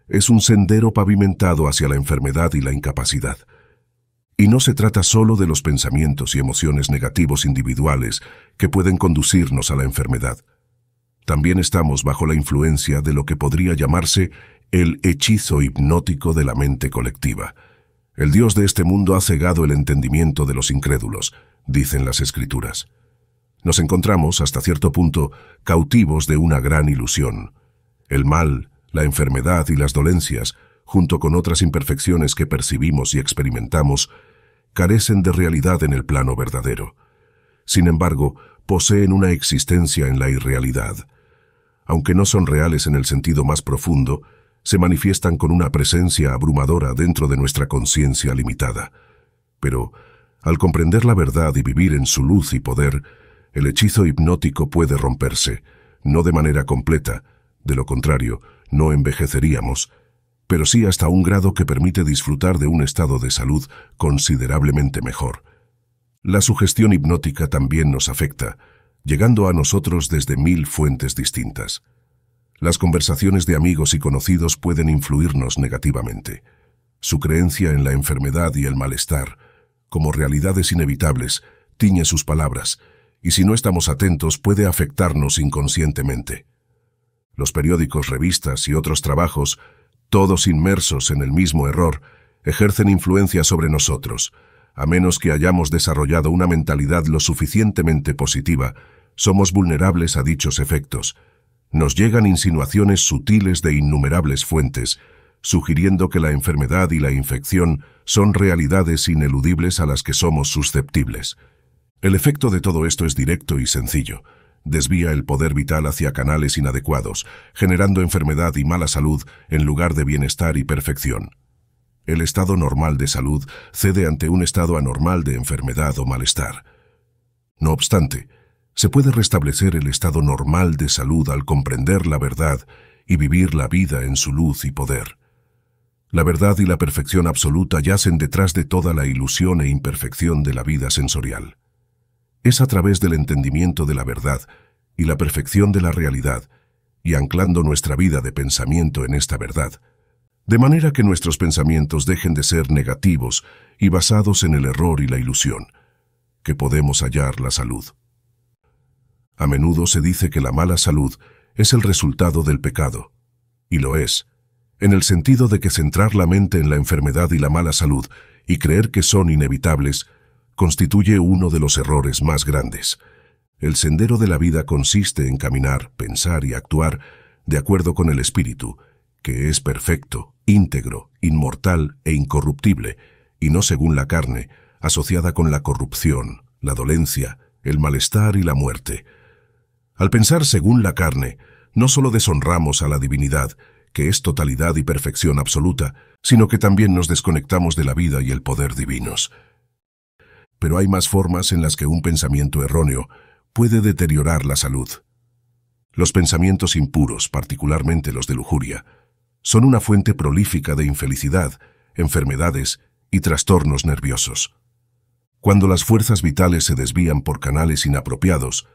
es un sendero pavimentado hacia la enfermedad y la incapacidad. Y no se trata solo de los pensamientos y emociones negativos individuales que pueden conducirnos a la enfermedad. También estamos bajo la influencia de lo que podría llamarse el hechizo hipnótico de la mente colectiva. El Dios de este mundo ha cegado el entendimiento de los incrédulos, dicen las Escrituras. Nos encontramos, hasta cierto punto, cautivos de una gran ilusión. El mal, la enfermedad y las dolencias, junto con otras imperfecciones que percibimos y experimentamos, carecen de realidad en el plano verdadero. Sin embargo, poseen una existencia en la irrealidad. Aunque no son reales en el sentido más profundo, se manifiestan con una presencia abrumadora dentro de nuestra conciencia limitada. Pero, al comprender la verdad y vivir en su luz y poder, el hechizo hipnótico puede romperse, no de manera completa, de lo contrario, no envejeceríamos, pero sí hasta un grado que permite disfrutar de un estado de salud considerablemente mejor. La sugestión hipnótica también nos afecta, llegando a nosotros desde mil fuentes distintas. Las conversaciones de amigos y conocidos pueden influirnos negativamente. Su creencia en la enfermedad y el malestar, como realidades inevitables, tiñe sus palabras, y si no estamos atentos puede afectarnos inconscientemente. Los periódicos, revistas y otros trabajos, todos inmersos en el mismo error, ejercen influencia sobre nosotros. A menos que hayamos desarrollado una mentalidad lo suficientemente positiva, somos vulnerables a dichos efectos, nos llegan insinuaciones sutiles de innumerables fuentes, sugiriendo que la enfermedad y la infección son realidades ineludibles a las que somos susceptibles. El efecto de todo esto es directo y sencillo. Desvía el poder vital hacia canales inadecuados, generando enfermedad y mala salud en lugar de bienestar y perfección. El estado normal de salud cede ante un estado anormal de enfermedad o malestar. No obstante, se puede restablecer el estado normal de salud al comprender la verdad y vivir la vida en su luz y poder. La verdad y la perfección absoluta yacen detrás de toda la ilusión e imperfección de la vida sensorial. Es a través del entendimiento de la verdad y la perfección de la realidad, y anclando nuestra vida de pensamiento en esta verdad, de manera que nuestros pensamientos dejen de ser negativos y basados en el error y la ilusión, que podemos hallar la salud. A menudo se dice que la mala salud es el resultado del pecado, y lo es, en el sentido de que centrar la mente en la enfermedad y la mala salud y creer que son inevitables constituye uno de los errores más grandes. El sendero de la vida consiste en caminar, pensar y actuar de acuerdo con el espíritu, que es perfecto, íntegro, inmortal e incorruptible, y no según la carne, asociada con la corrupción, la dolencia, el malestar y la muerte. Al pensar según la carne, no solo deshonramos a la divinidad, que es totalidad y perfección absoluta, sino que también nos desconectamos de la vida y el poder divinos. Pero hay más formas en las que un pensamiento erróneo puede deteriorar la salud. Los pensamientos impuros, particularmente los de lujuria, son una fuente prolífica de infelicidad, enfermedades y trastornos nerviosos. Cuando las fuerzas vitales se desvían por canales inapropiados,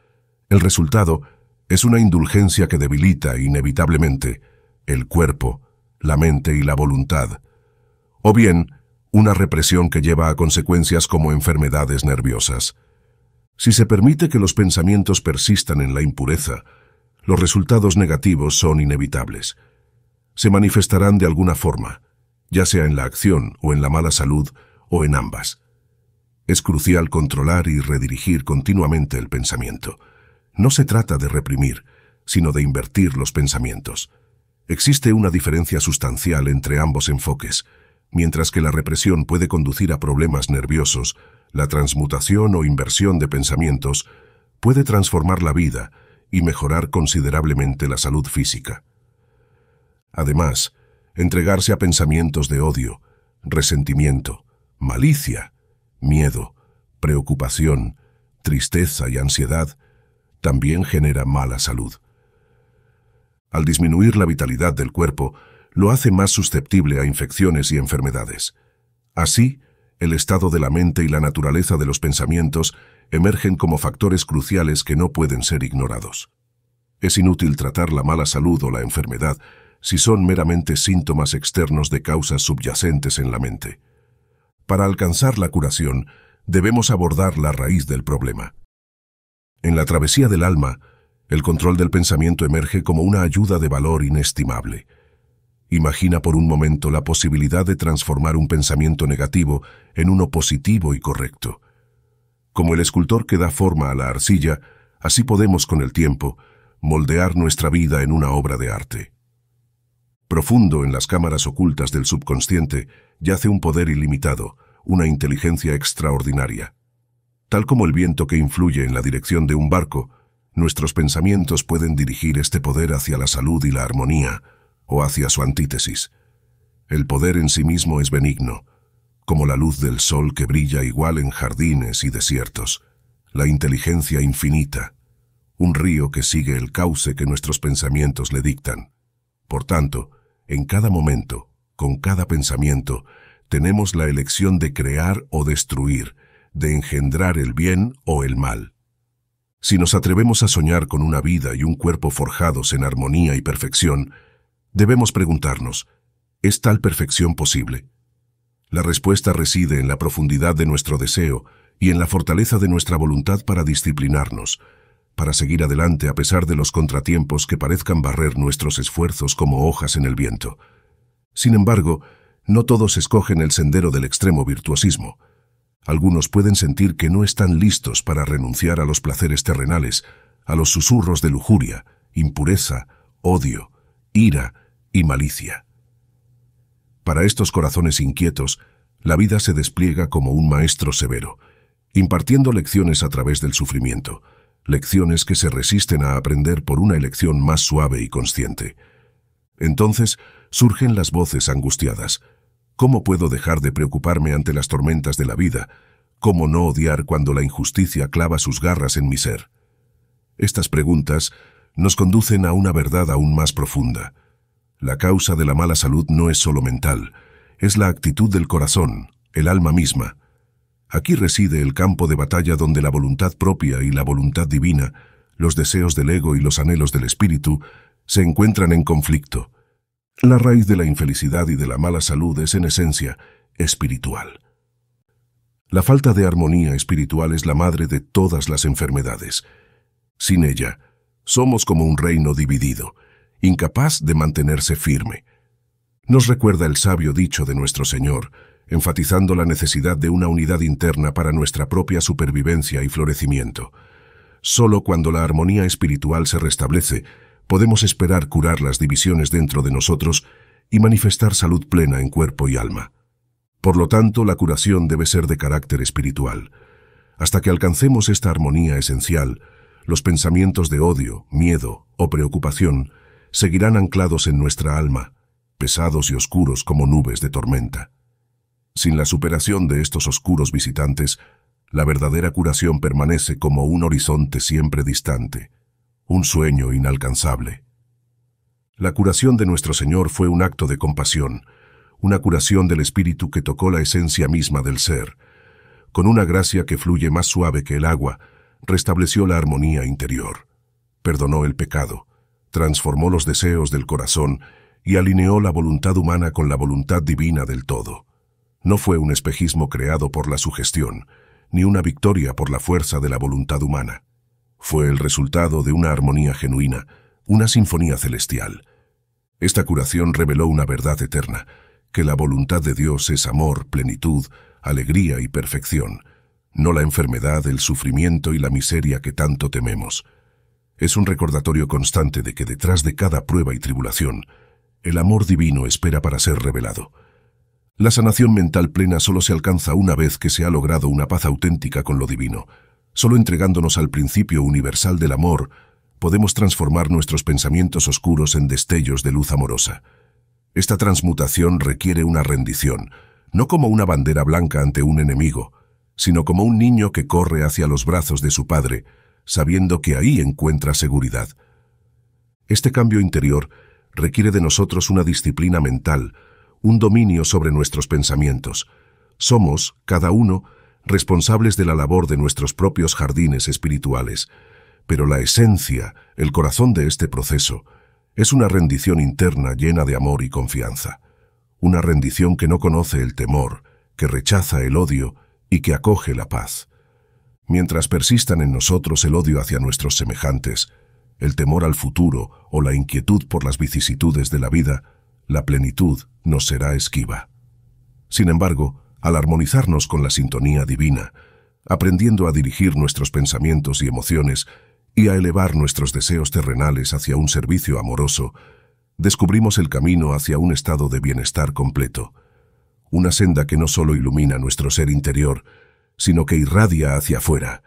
el resultado es una indulgencia que debilita inevitablemente el cuerpo, la mente y la voluntad, o bien una represión que lleva a consecuencias como enfermedades nerviosas. Si se permite que los pensamientos persistan en la impureza, los resultados negativos son inevitables. Se manifestarán de alguna forma, ya sea en la acción o en la mala salud o en ambas. Es crucial controlar y redirigir continuamente el pensamiento. No se trata de reprimir, sino de invertir los pensamientos. Existe una diferencia sustancial entre ambos enfoques. Mientras que la represión puede conducir a problemas nerviosos, la transmutación o inversión de pensamientos puede transformar la vida y mejorar considerablemente la salud física. Además, entregarse a pensamientos de odio, resentimiento, malicia, miedo, preocupación, tristeza y ansiedad también genera mala salud. Al disminuir la vitalidad del cuerpo, lo hace más susceptible a infecciones y enfermedades. Así, el estado de la mente y la naturaleza de los pensamientos emergen como factores cruciales que no pueden ser ignorados. Es inútil tratar la mala salud o la enfermedad si son meramente síntomas externos de causas subyacentes en la mente. Para alcanzar la curación, debemos abordar la raíz del problema. En la travesía del alma, el control del pensamiento emerge como una ayuda de valor inestimable. Imagina por un momento la posibilidad de transformar un pensamiento negativo en uno positivo y correcto. Como el escultor que da forma a la arcilla, así podemos con el tiempo moldear nuestra vida en una obra de arte. Profundo en las cámaras ocultas del subconsciente yace un poder ilimitado, una inteligencia extraordinaria. Tal como el viento que influye en la dirección de un barco, nuestros pensamientos pueden dirigir este poder hacia la salud y la armonía, o hacia su antítesis. El poder en sí mismo es benigno, como la luz del sol que brilla igual en jardines y desiertos, la inteligencia infinita, un río que sigue el cauce que nuestros pensamientos le dictan. Por tanto, en cada momento, con cada pensamiento, tenemos la elección de crear o destruir, de engendrar el bien o el mal. Si nos atrevemos a soñar con una vida y un cuerpo forjados en armonía y perfección, debemos preguntarnos, ¿es tal perfección posible? La respuesta reside en la profundidad de nuestro deseo y en la fortaleza de nuestra voluntad para disciplinarnos, para seguir adelante a pesar de los contratiempos que parezcan barrer nuestros esfuerzos como hojas en el viento. Sin embargo, no todos escogen el sendero del extremo virtuosismo. Algunos pueden sentir que no están listos para renunciar a los placeres terrenales, a los susurros de lujuria, impureza, odio, ira y malicia. Para estos corazones inquietos, la vida se despliega como un maestro severo, impartiendo lecciones a través del sufrimiento, lecciones que se resisten a aprender por una elección más suave y consciente. Entonces surgen las voces angustiadas, ¿Cómo puedo dejar de preocuparme ante las tormentas de la vida? ¿Cómo no odiar cuando la injusticia clava sus garras en mi ser? Estas preguntas nos conducen a una verdad aún más profunda. La causa de la mala salud no es solo mental, es la actitud del corazón, el alma misma. Aquí reside el campo de batalla donde la voluntad propia y la voluntad divina, los deseos del ego y los anhelos del espíritu, se encuentran en conflicto. La raíz de la infelicidad y de la mala salud es en esencia espiritual. La falta de armonía espiritual es la madre de todas las enfermedades. Sin ella, somos como un reino dividido, incapaz de mantenerse firme. Nos recuerda el sabio dicho de nuestro Señor, enfatizando la necesidad de una unidad interna para nuestra propia supervivencia y florecimiento. Solo cuando la armonía espiritual se restablece, podemos esperar curar las divisiones dentro de nosotros y manifestar salud plena en cuerpo y alma. Por lo tanto, la curación debe ser de carácter espiritual. Hasta que alcancemos esta armonía esencial, los pensamientos de odio, miedo o preocupación seguirán anclados en nuestra alma, pesados y oscuros como nubes de tormenta. Sin la superación de estos oscuros visitantes, la verdadera curación permanece como un horizonte siempre distante, un sueño inalcanzable. La curación de nuestro Señor fue un acto de compasión, una curación del espíritu que tocó la esencia misma del ser. Con una gracia que fluye más suave que el agua, restableció la armonía interior, perdonó el pecado, transformó los deseos del corazón y alineó la voluntad humana con la voluntad divina del todo. No fue un espejismo creado por la sugestión, ni una victoria por la fuerza de la voluntad humana fue el resultado de una armonía genuina, una sinfonía celestial. Esta curación reveló una verdad eterna, que la voluntad de Dios es amor, plenitud, alegría y perfección, no la enfermedad, el sufrimiento y la miseria que tanto tememos. Es un recordatorio constante de que detrás de cada prueba y tribulación, el amor divino espera para ser revelado. La sanación mental plena solo se alcanza una vez que se ha logrado una paz auténtica con lo divino, Solo entregándonos al principio universal del amor, podemos transformar nuestros pensamientos oscuros en destellos de luz amorosa. Esta transmutación requiere una rendición, no como una bandera blanca ante un enemigo, sino como un niño que corre hacia los brazos de su padre, sabiendo que ahí encuentra seguridad. Este cambio interior requiere de nosotros una disciplina mental, un dominio sobre nuestros pensamientos. Somos, cada uno, responsables de la labor de nuestros propios jardines espirituales, pero la esencia, el corazón de este proceso, es una rendición interna llena de amor y confianza, una rendición que no conoce el temor, que rechaza el odio y que acoge la paz. Mientras persistan en nosotros el odio hacia nuestros semejantes, el temor al futuro o la inquietud por las vicisitudes de la vida, la plenitud nos será esquiva. Sin embargo, al armonizarnos con la sintonía divina, aprendiendo a dirigir nuestros pensamientos y emociones y a elevar nuestros deseos terrenales hacia un servicio amoroso, descubrimos el camino hacia un estado de bienestar completo, una senda que no solo ilumina nuestro ser interior, sino que irradia hacia afuera,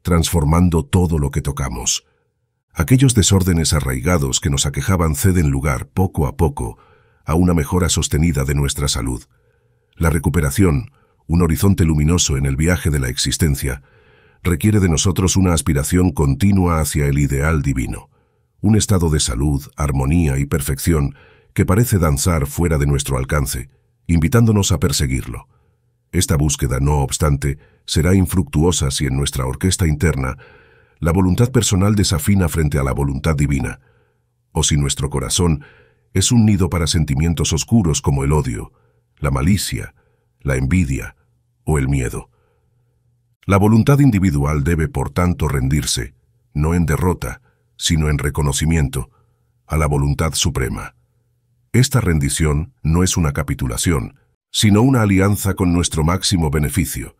transformando todo lo que tocamos. Aquellos desórdenes arraigados que nos aquejaban ceden lugar, poco a poco, a una mejora sostenida de nuestra salud, la recuperación, un horizonte luminoso en el viaje de la existencia, requiere de nosotros una aspiración continua hacia el ideal divino, un estado de salud, armonía y perfección que parece danzar fuera de nuestro alcance, invitándonos a perseguirlo. Esta búsqueda, no obstante, será infructuosa si en nuestra orquesta interna la voluntad personal desafina frente a la voluntad divina, o si nuestro corazón es un nido para sentimientos oscuros como el odio, la malicia, la envidia o el miedo. La voluntad individual debe, por tanto, rendirse, no en derrota, sino en reconocimiento, a la voluntad suprema. Esta rendición no es una capitulación, sino una alianza con nuestro máximo beneficio,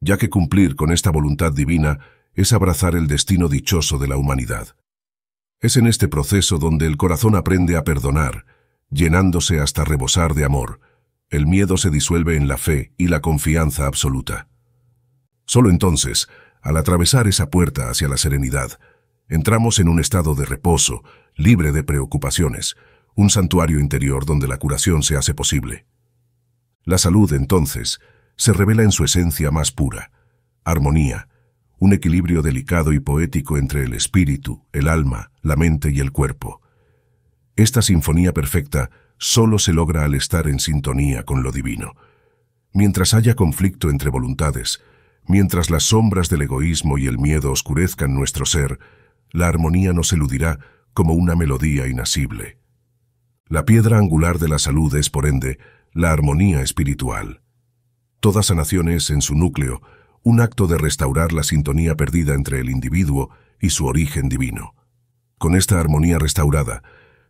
ya que cumplir con esta voluntad divina es abrazar el destino dichoso de la humanidad. Es en este proceso donde el corazón aprende a perdonar, llenándose hasta rebosar de amor, el miedo se disuelve en la fe y la confianza absoluta. Solo entonces, al atravesar esa puerta hacia la serenidad, entramos en un estado de reposo, libre de preocupaciones, un santuario interior donde la curación se hace posible. La salud, entonces, se revela en su esencia más pura, armonía, un equilibrio delicado y poético entre el espíritu, el alma, la mente y el cuerpo. Esta sinfonía perfecta solo se logra al estar en sintonía con lo divino. Mientras haya conflicto entre voluntades, mientras las sombras del egoísmo y el miedo oscurezcan nuestro ser, la armonía nos eludirá como una melodía inasible. La piedra angular de la salud es, por ende, la armonía espiritual. Toda sanación es, en su núcleo, un acto de restaurar la sintonía perdida entre el individuo y su origen divino. Con esta armonía restaurada,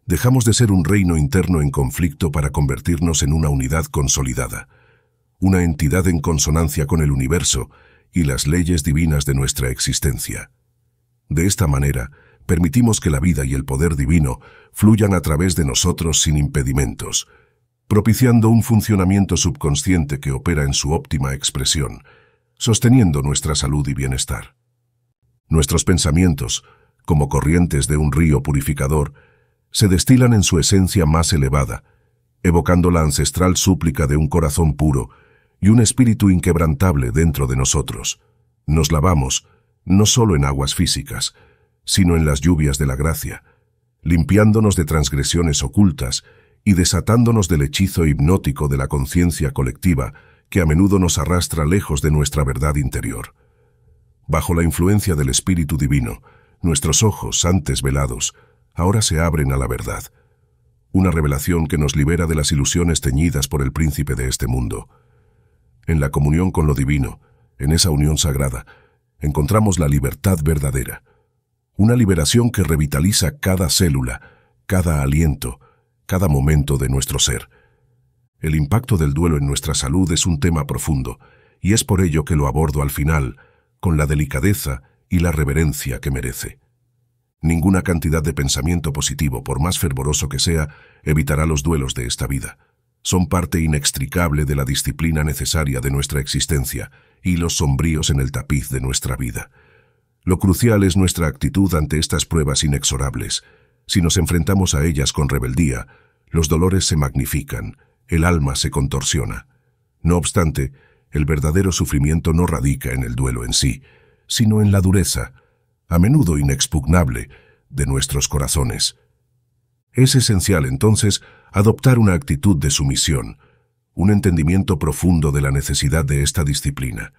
dejamos de ser un reino interno en conflicto para convertirnos en una unidad consolidada, una entidad en consonancia con el universo y las leyes divinas de nuestra existencia. De esta manera, permitimos que la vida y el poder divino fluyan a través de nosotros sin impedimentos, propiciando un funcionamiento subconsciente que opera en su óptima expresión, sosteniendo nuestra salud y bienestar. Nuestros pensamientos, como corrientes de un río purificador, se destilan en su esencia más elevada, evocando la ancestral súplica de un corazón puro y un espíritu inquebrantable dentro de nosotros. Nos lavamos, no solo en aguas físicas, sino en las lluvias de la gracia, limpiándonos de transgresiones ocultas y desatándonos del hechizo hipnótico de la conciencia colectiva que a menudo nos arrastra lejos de nuestra verdad interior. Bajo la influencia del Espíritu Divino, nuestros ojos, antes velados, ahora se abren a la verdad. Una revelación que nos libera de las ilusiones teñidas por el príncipe de este mundo. En la comunión con lo divino, en esa unión sagrada, encontramos la libertad verdadera. Una liberación que revitaliza cada célula, cada aliento, cada momento de nuestro ser. El impacto del duelo en nuestra salud es un tema profundo, y es por ello que lo abordo al final, con la delicadeza y la reverencia que merece. Ninguna cantidad de pensamiento positivo, por más fervoroso que sea, evitará los duelos de esta vida. Son parte inextricable de la disciplina necesaria de nuestra existencia y los sombríos en el tapiz de nuestra vida. Lo crucial es nuestra actitud ante estas pruebas inexorables. Si nos enfrentamos a ellas con rebeldía, los dolores se magnifican, el alma se contorsiona. No obstante, el verdadero sufrimiento no radica en el duelo en sí, sino en la dureza, a menudo inexpugnable, de nuestros corazones. Es esencial, entonces, adoptar una actitud de sumisión, un entendimiento profundo de la necesidad de esta disciplina.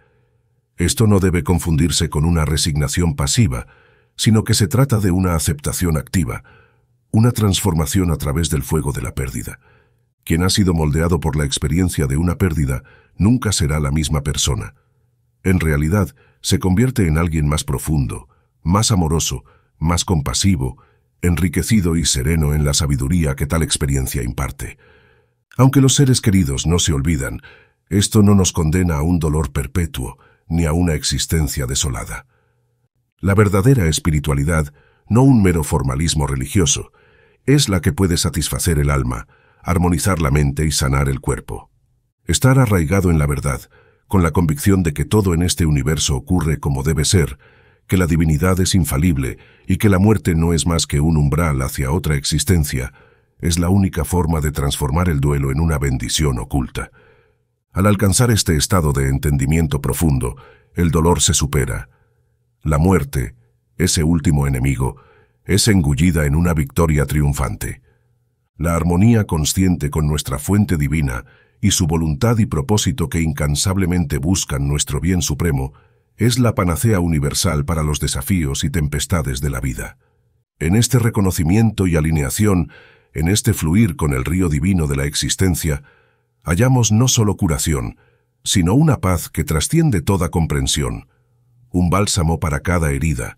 Esto no debe confundirse con una resignación pasiva, sino que se trata de una aceptación activa, una transformación a través del fuego de la pérdida. Quien ha sido moldeado por la experiencia de una pérdida nunca será la misma persona. En realidad, se convierte en alguien más profundo, más amoroso, más compasivo, enriquecido y sereno en la sabiduría que tal experiencia imparte. Aunque los seres queridos no se olvidan, esto no nos condena a un dolor perpetuo ni a una existencia desolada. La verdadera espiritualidad, no un mero formalismo religioso, es la que puede satisfacer el alma, armonizar la mente y sanar el cuerpo. Estar arraigado en la verdad, con la convicción de que todo en este universo ocurre como debe ser, que la divinidad es infalible y que la muerte no es más que un umbral hacia otra existencia, es la única forma de transformar el duelo en una bendición oculta. Al alcanzar este estado de entendimiento profundo, el dolor se supera. La muerte, ese último enemigo, es engullida en una victoria triunfante. La armonía consciente con nuestra fuente divina y su voluntad y propósito que incansablemente buscan nuestro bien supremo es la panacea universal para los desafíos y tempestades de la vida. En este reconocimiento y alineación, en este fluir con el río divino de la existencia, hallamos no solo curación, sino una paz que trasciende toda comprensión, un bálsamo para cada herida,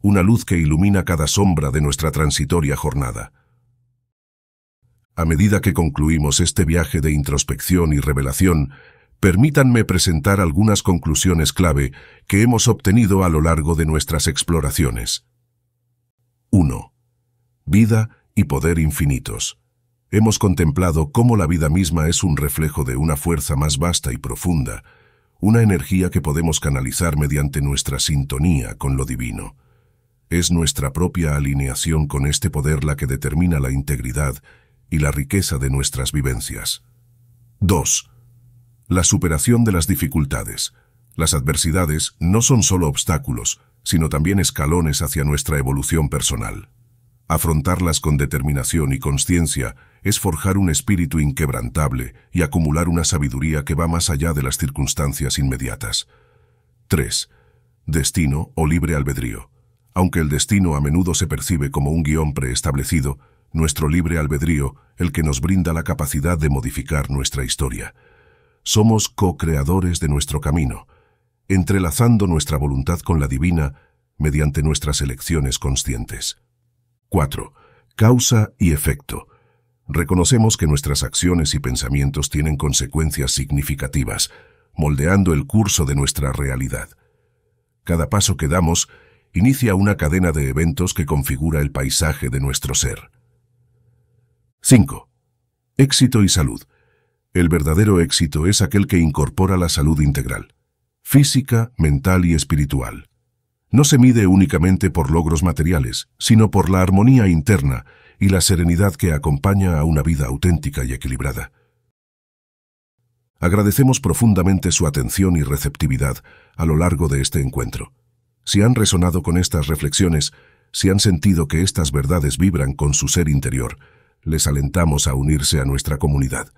una luz que ilumina cada sombra de nuestra transitoria jornada. A medida que concluimos este viaje de introspección y revelación, permítanme presentar algunas conclusiones clave que hemos obtenido a lo largo de nuestras exploraciones. 1. Vida y poder infinitos. Hemos contemplado cómo la vida misma es un reflejo de una fuerza más vasta y profunda, una energía que podemos canalizar mediante nuestra sintonía con lo divino. Es nuestra propia alineación con este poder la que determina la integridad y la riqueza de nuestras vivencias. 2. La superación de las dificultades. Las adversidades no son solo obstáculos, sino también escalones hacia nuestra evolución personal. Afrontarlas con determinación y conciencia es forjar un espíritu inquebrantable y acumular una sabiduría que va más allá de las circunstancias inmediatas. 3. Destino o libre albedrío. Aunque el destino a menudo se percibe como un guión preestablecido, nuestro libre albedrío, el que nos brinda la capacidad de modificar nuestra historia somos co-creadores de nuestro camino, entrelazando nuestra voluntad con la divina mediante nuestras elecciones conscientes. 4. Causa y efecto. Reconocemos que nuestras acciones y pensamientos tienen consecuencias significativas, moldeando el curso de nuestra realidad. Cada paso que damos inicia una cadena de eventos que configura el paisaje de nuestro ser. 5. Éxito y salud. El verdadero éxito es aquel que incorpora la salud integral, física, mental y espiritual. No se mide únicamente por logros materiales, sino por la armonía interna y la serenidad que acompaña a una vida auténtica y equilibrada. Agradecemos profundamente su atención y receptividad a lo largo de este encuentro. Si han resonado con estas reflexiones, si han sentido que estas verdades vibran con su ser interior, les alentamos a unirse a nuestra comunidad.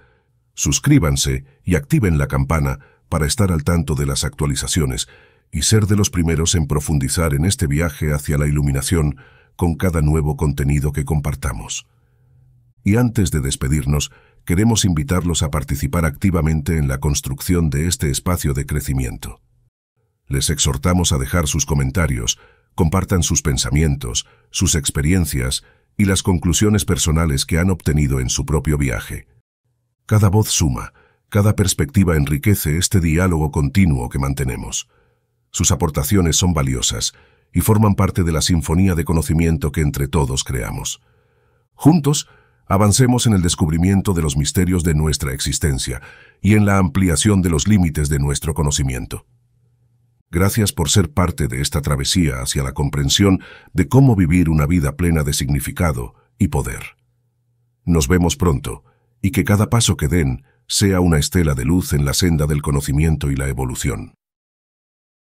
Suscríbanse y activen la campana para estar al tanto de las actualizaciones y ser de los primeros en profundizar en este viaje hacia la iluminación con cada nuevo contenido que compartamos. Y antes de despedirnos, queremos invitarlos a participar activamente en la construcción de este espacio de crecimiento. Les exhortamos a dejar sus comentarios, compartan sus pensamientos, sus experiencias y las conclusiones personales que han obtenido en su propio viaje. Cada voz suma, cada perspectiva enriquece este diálogo continuo que mantenemos. Sus aportaciones son valiosas y forman parte de la sinfonía de conocimiento que entre todos creamos. Juntos, avancemos en el descubrimiento de los misterios de nuestra existencia y en la ampliación de los límites de nuestro conocimiento. Gracias por ser parte de esta travesía hacia la comprensión de cómo vivir una vida plena de significado y poder. Nos vemos pronto y que cada paso que den sea una estela de luz en la senda del conocimiento y la evolución.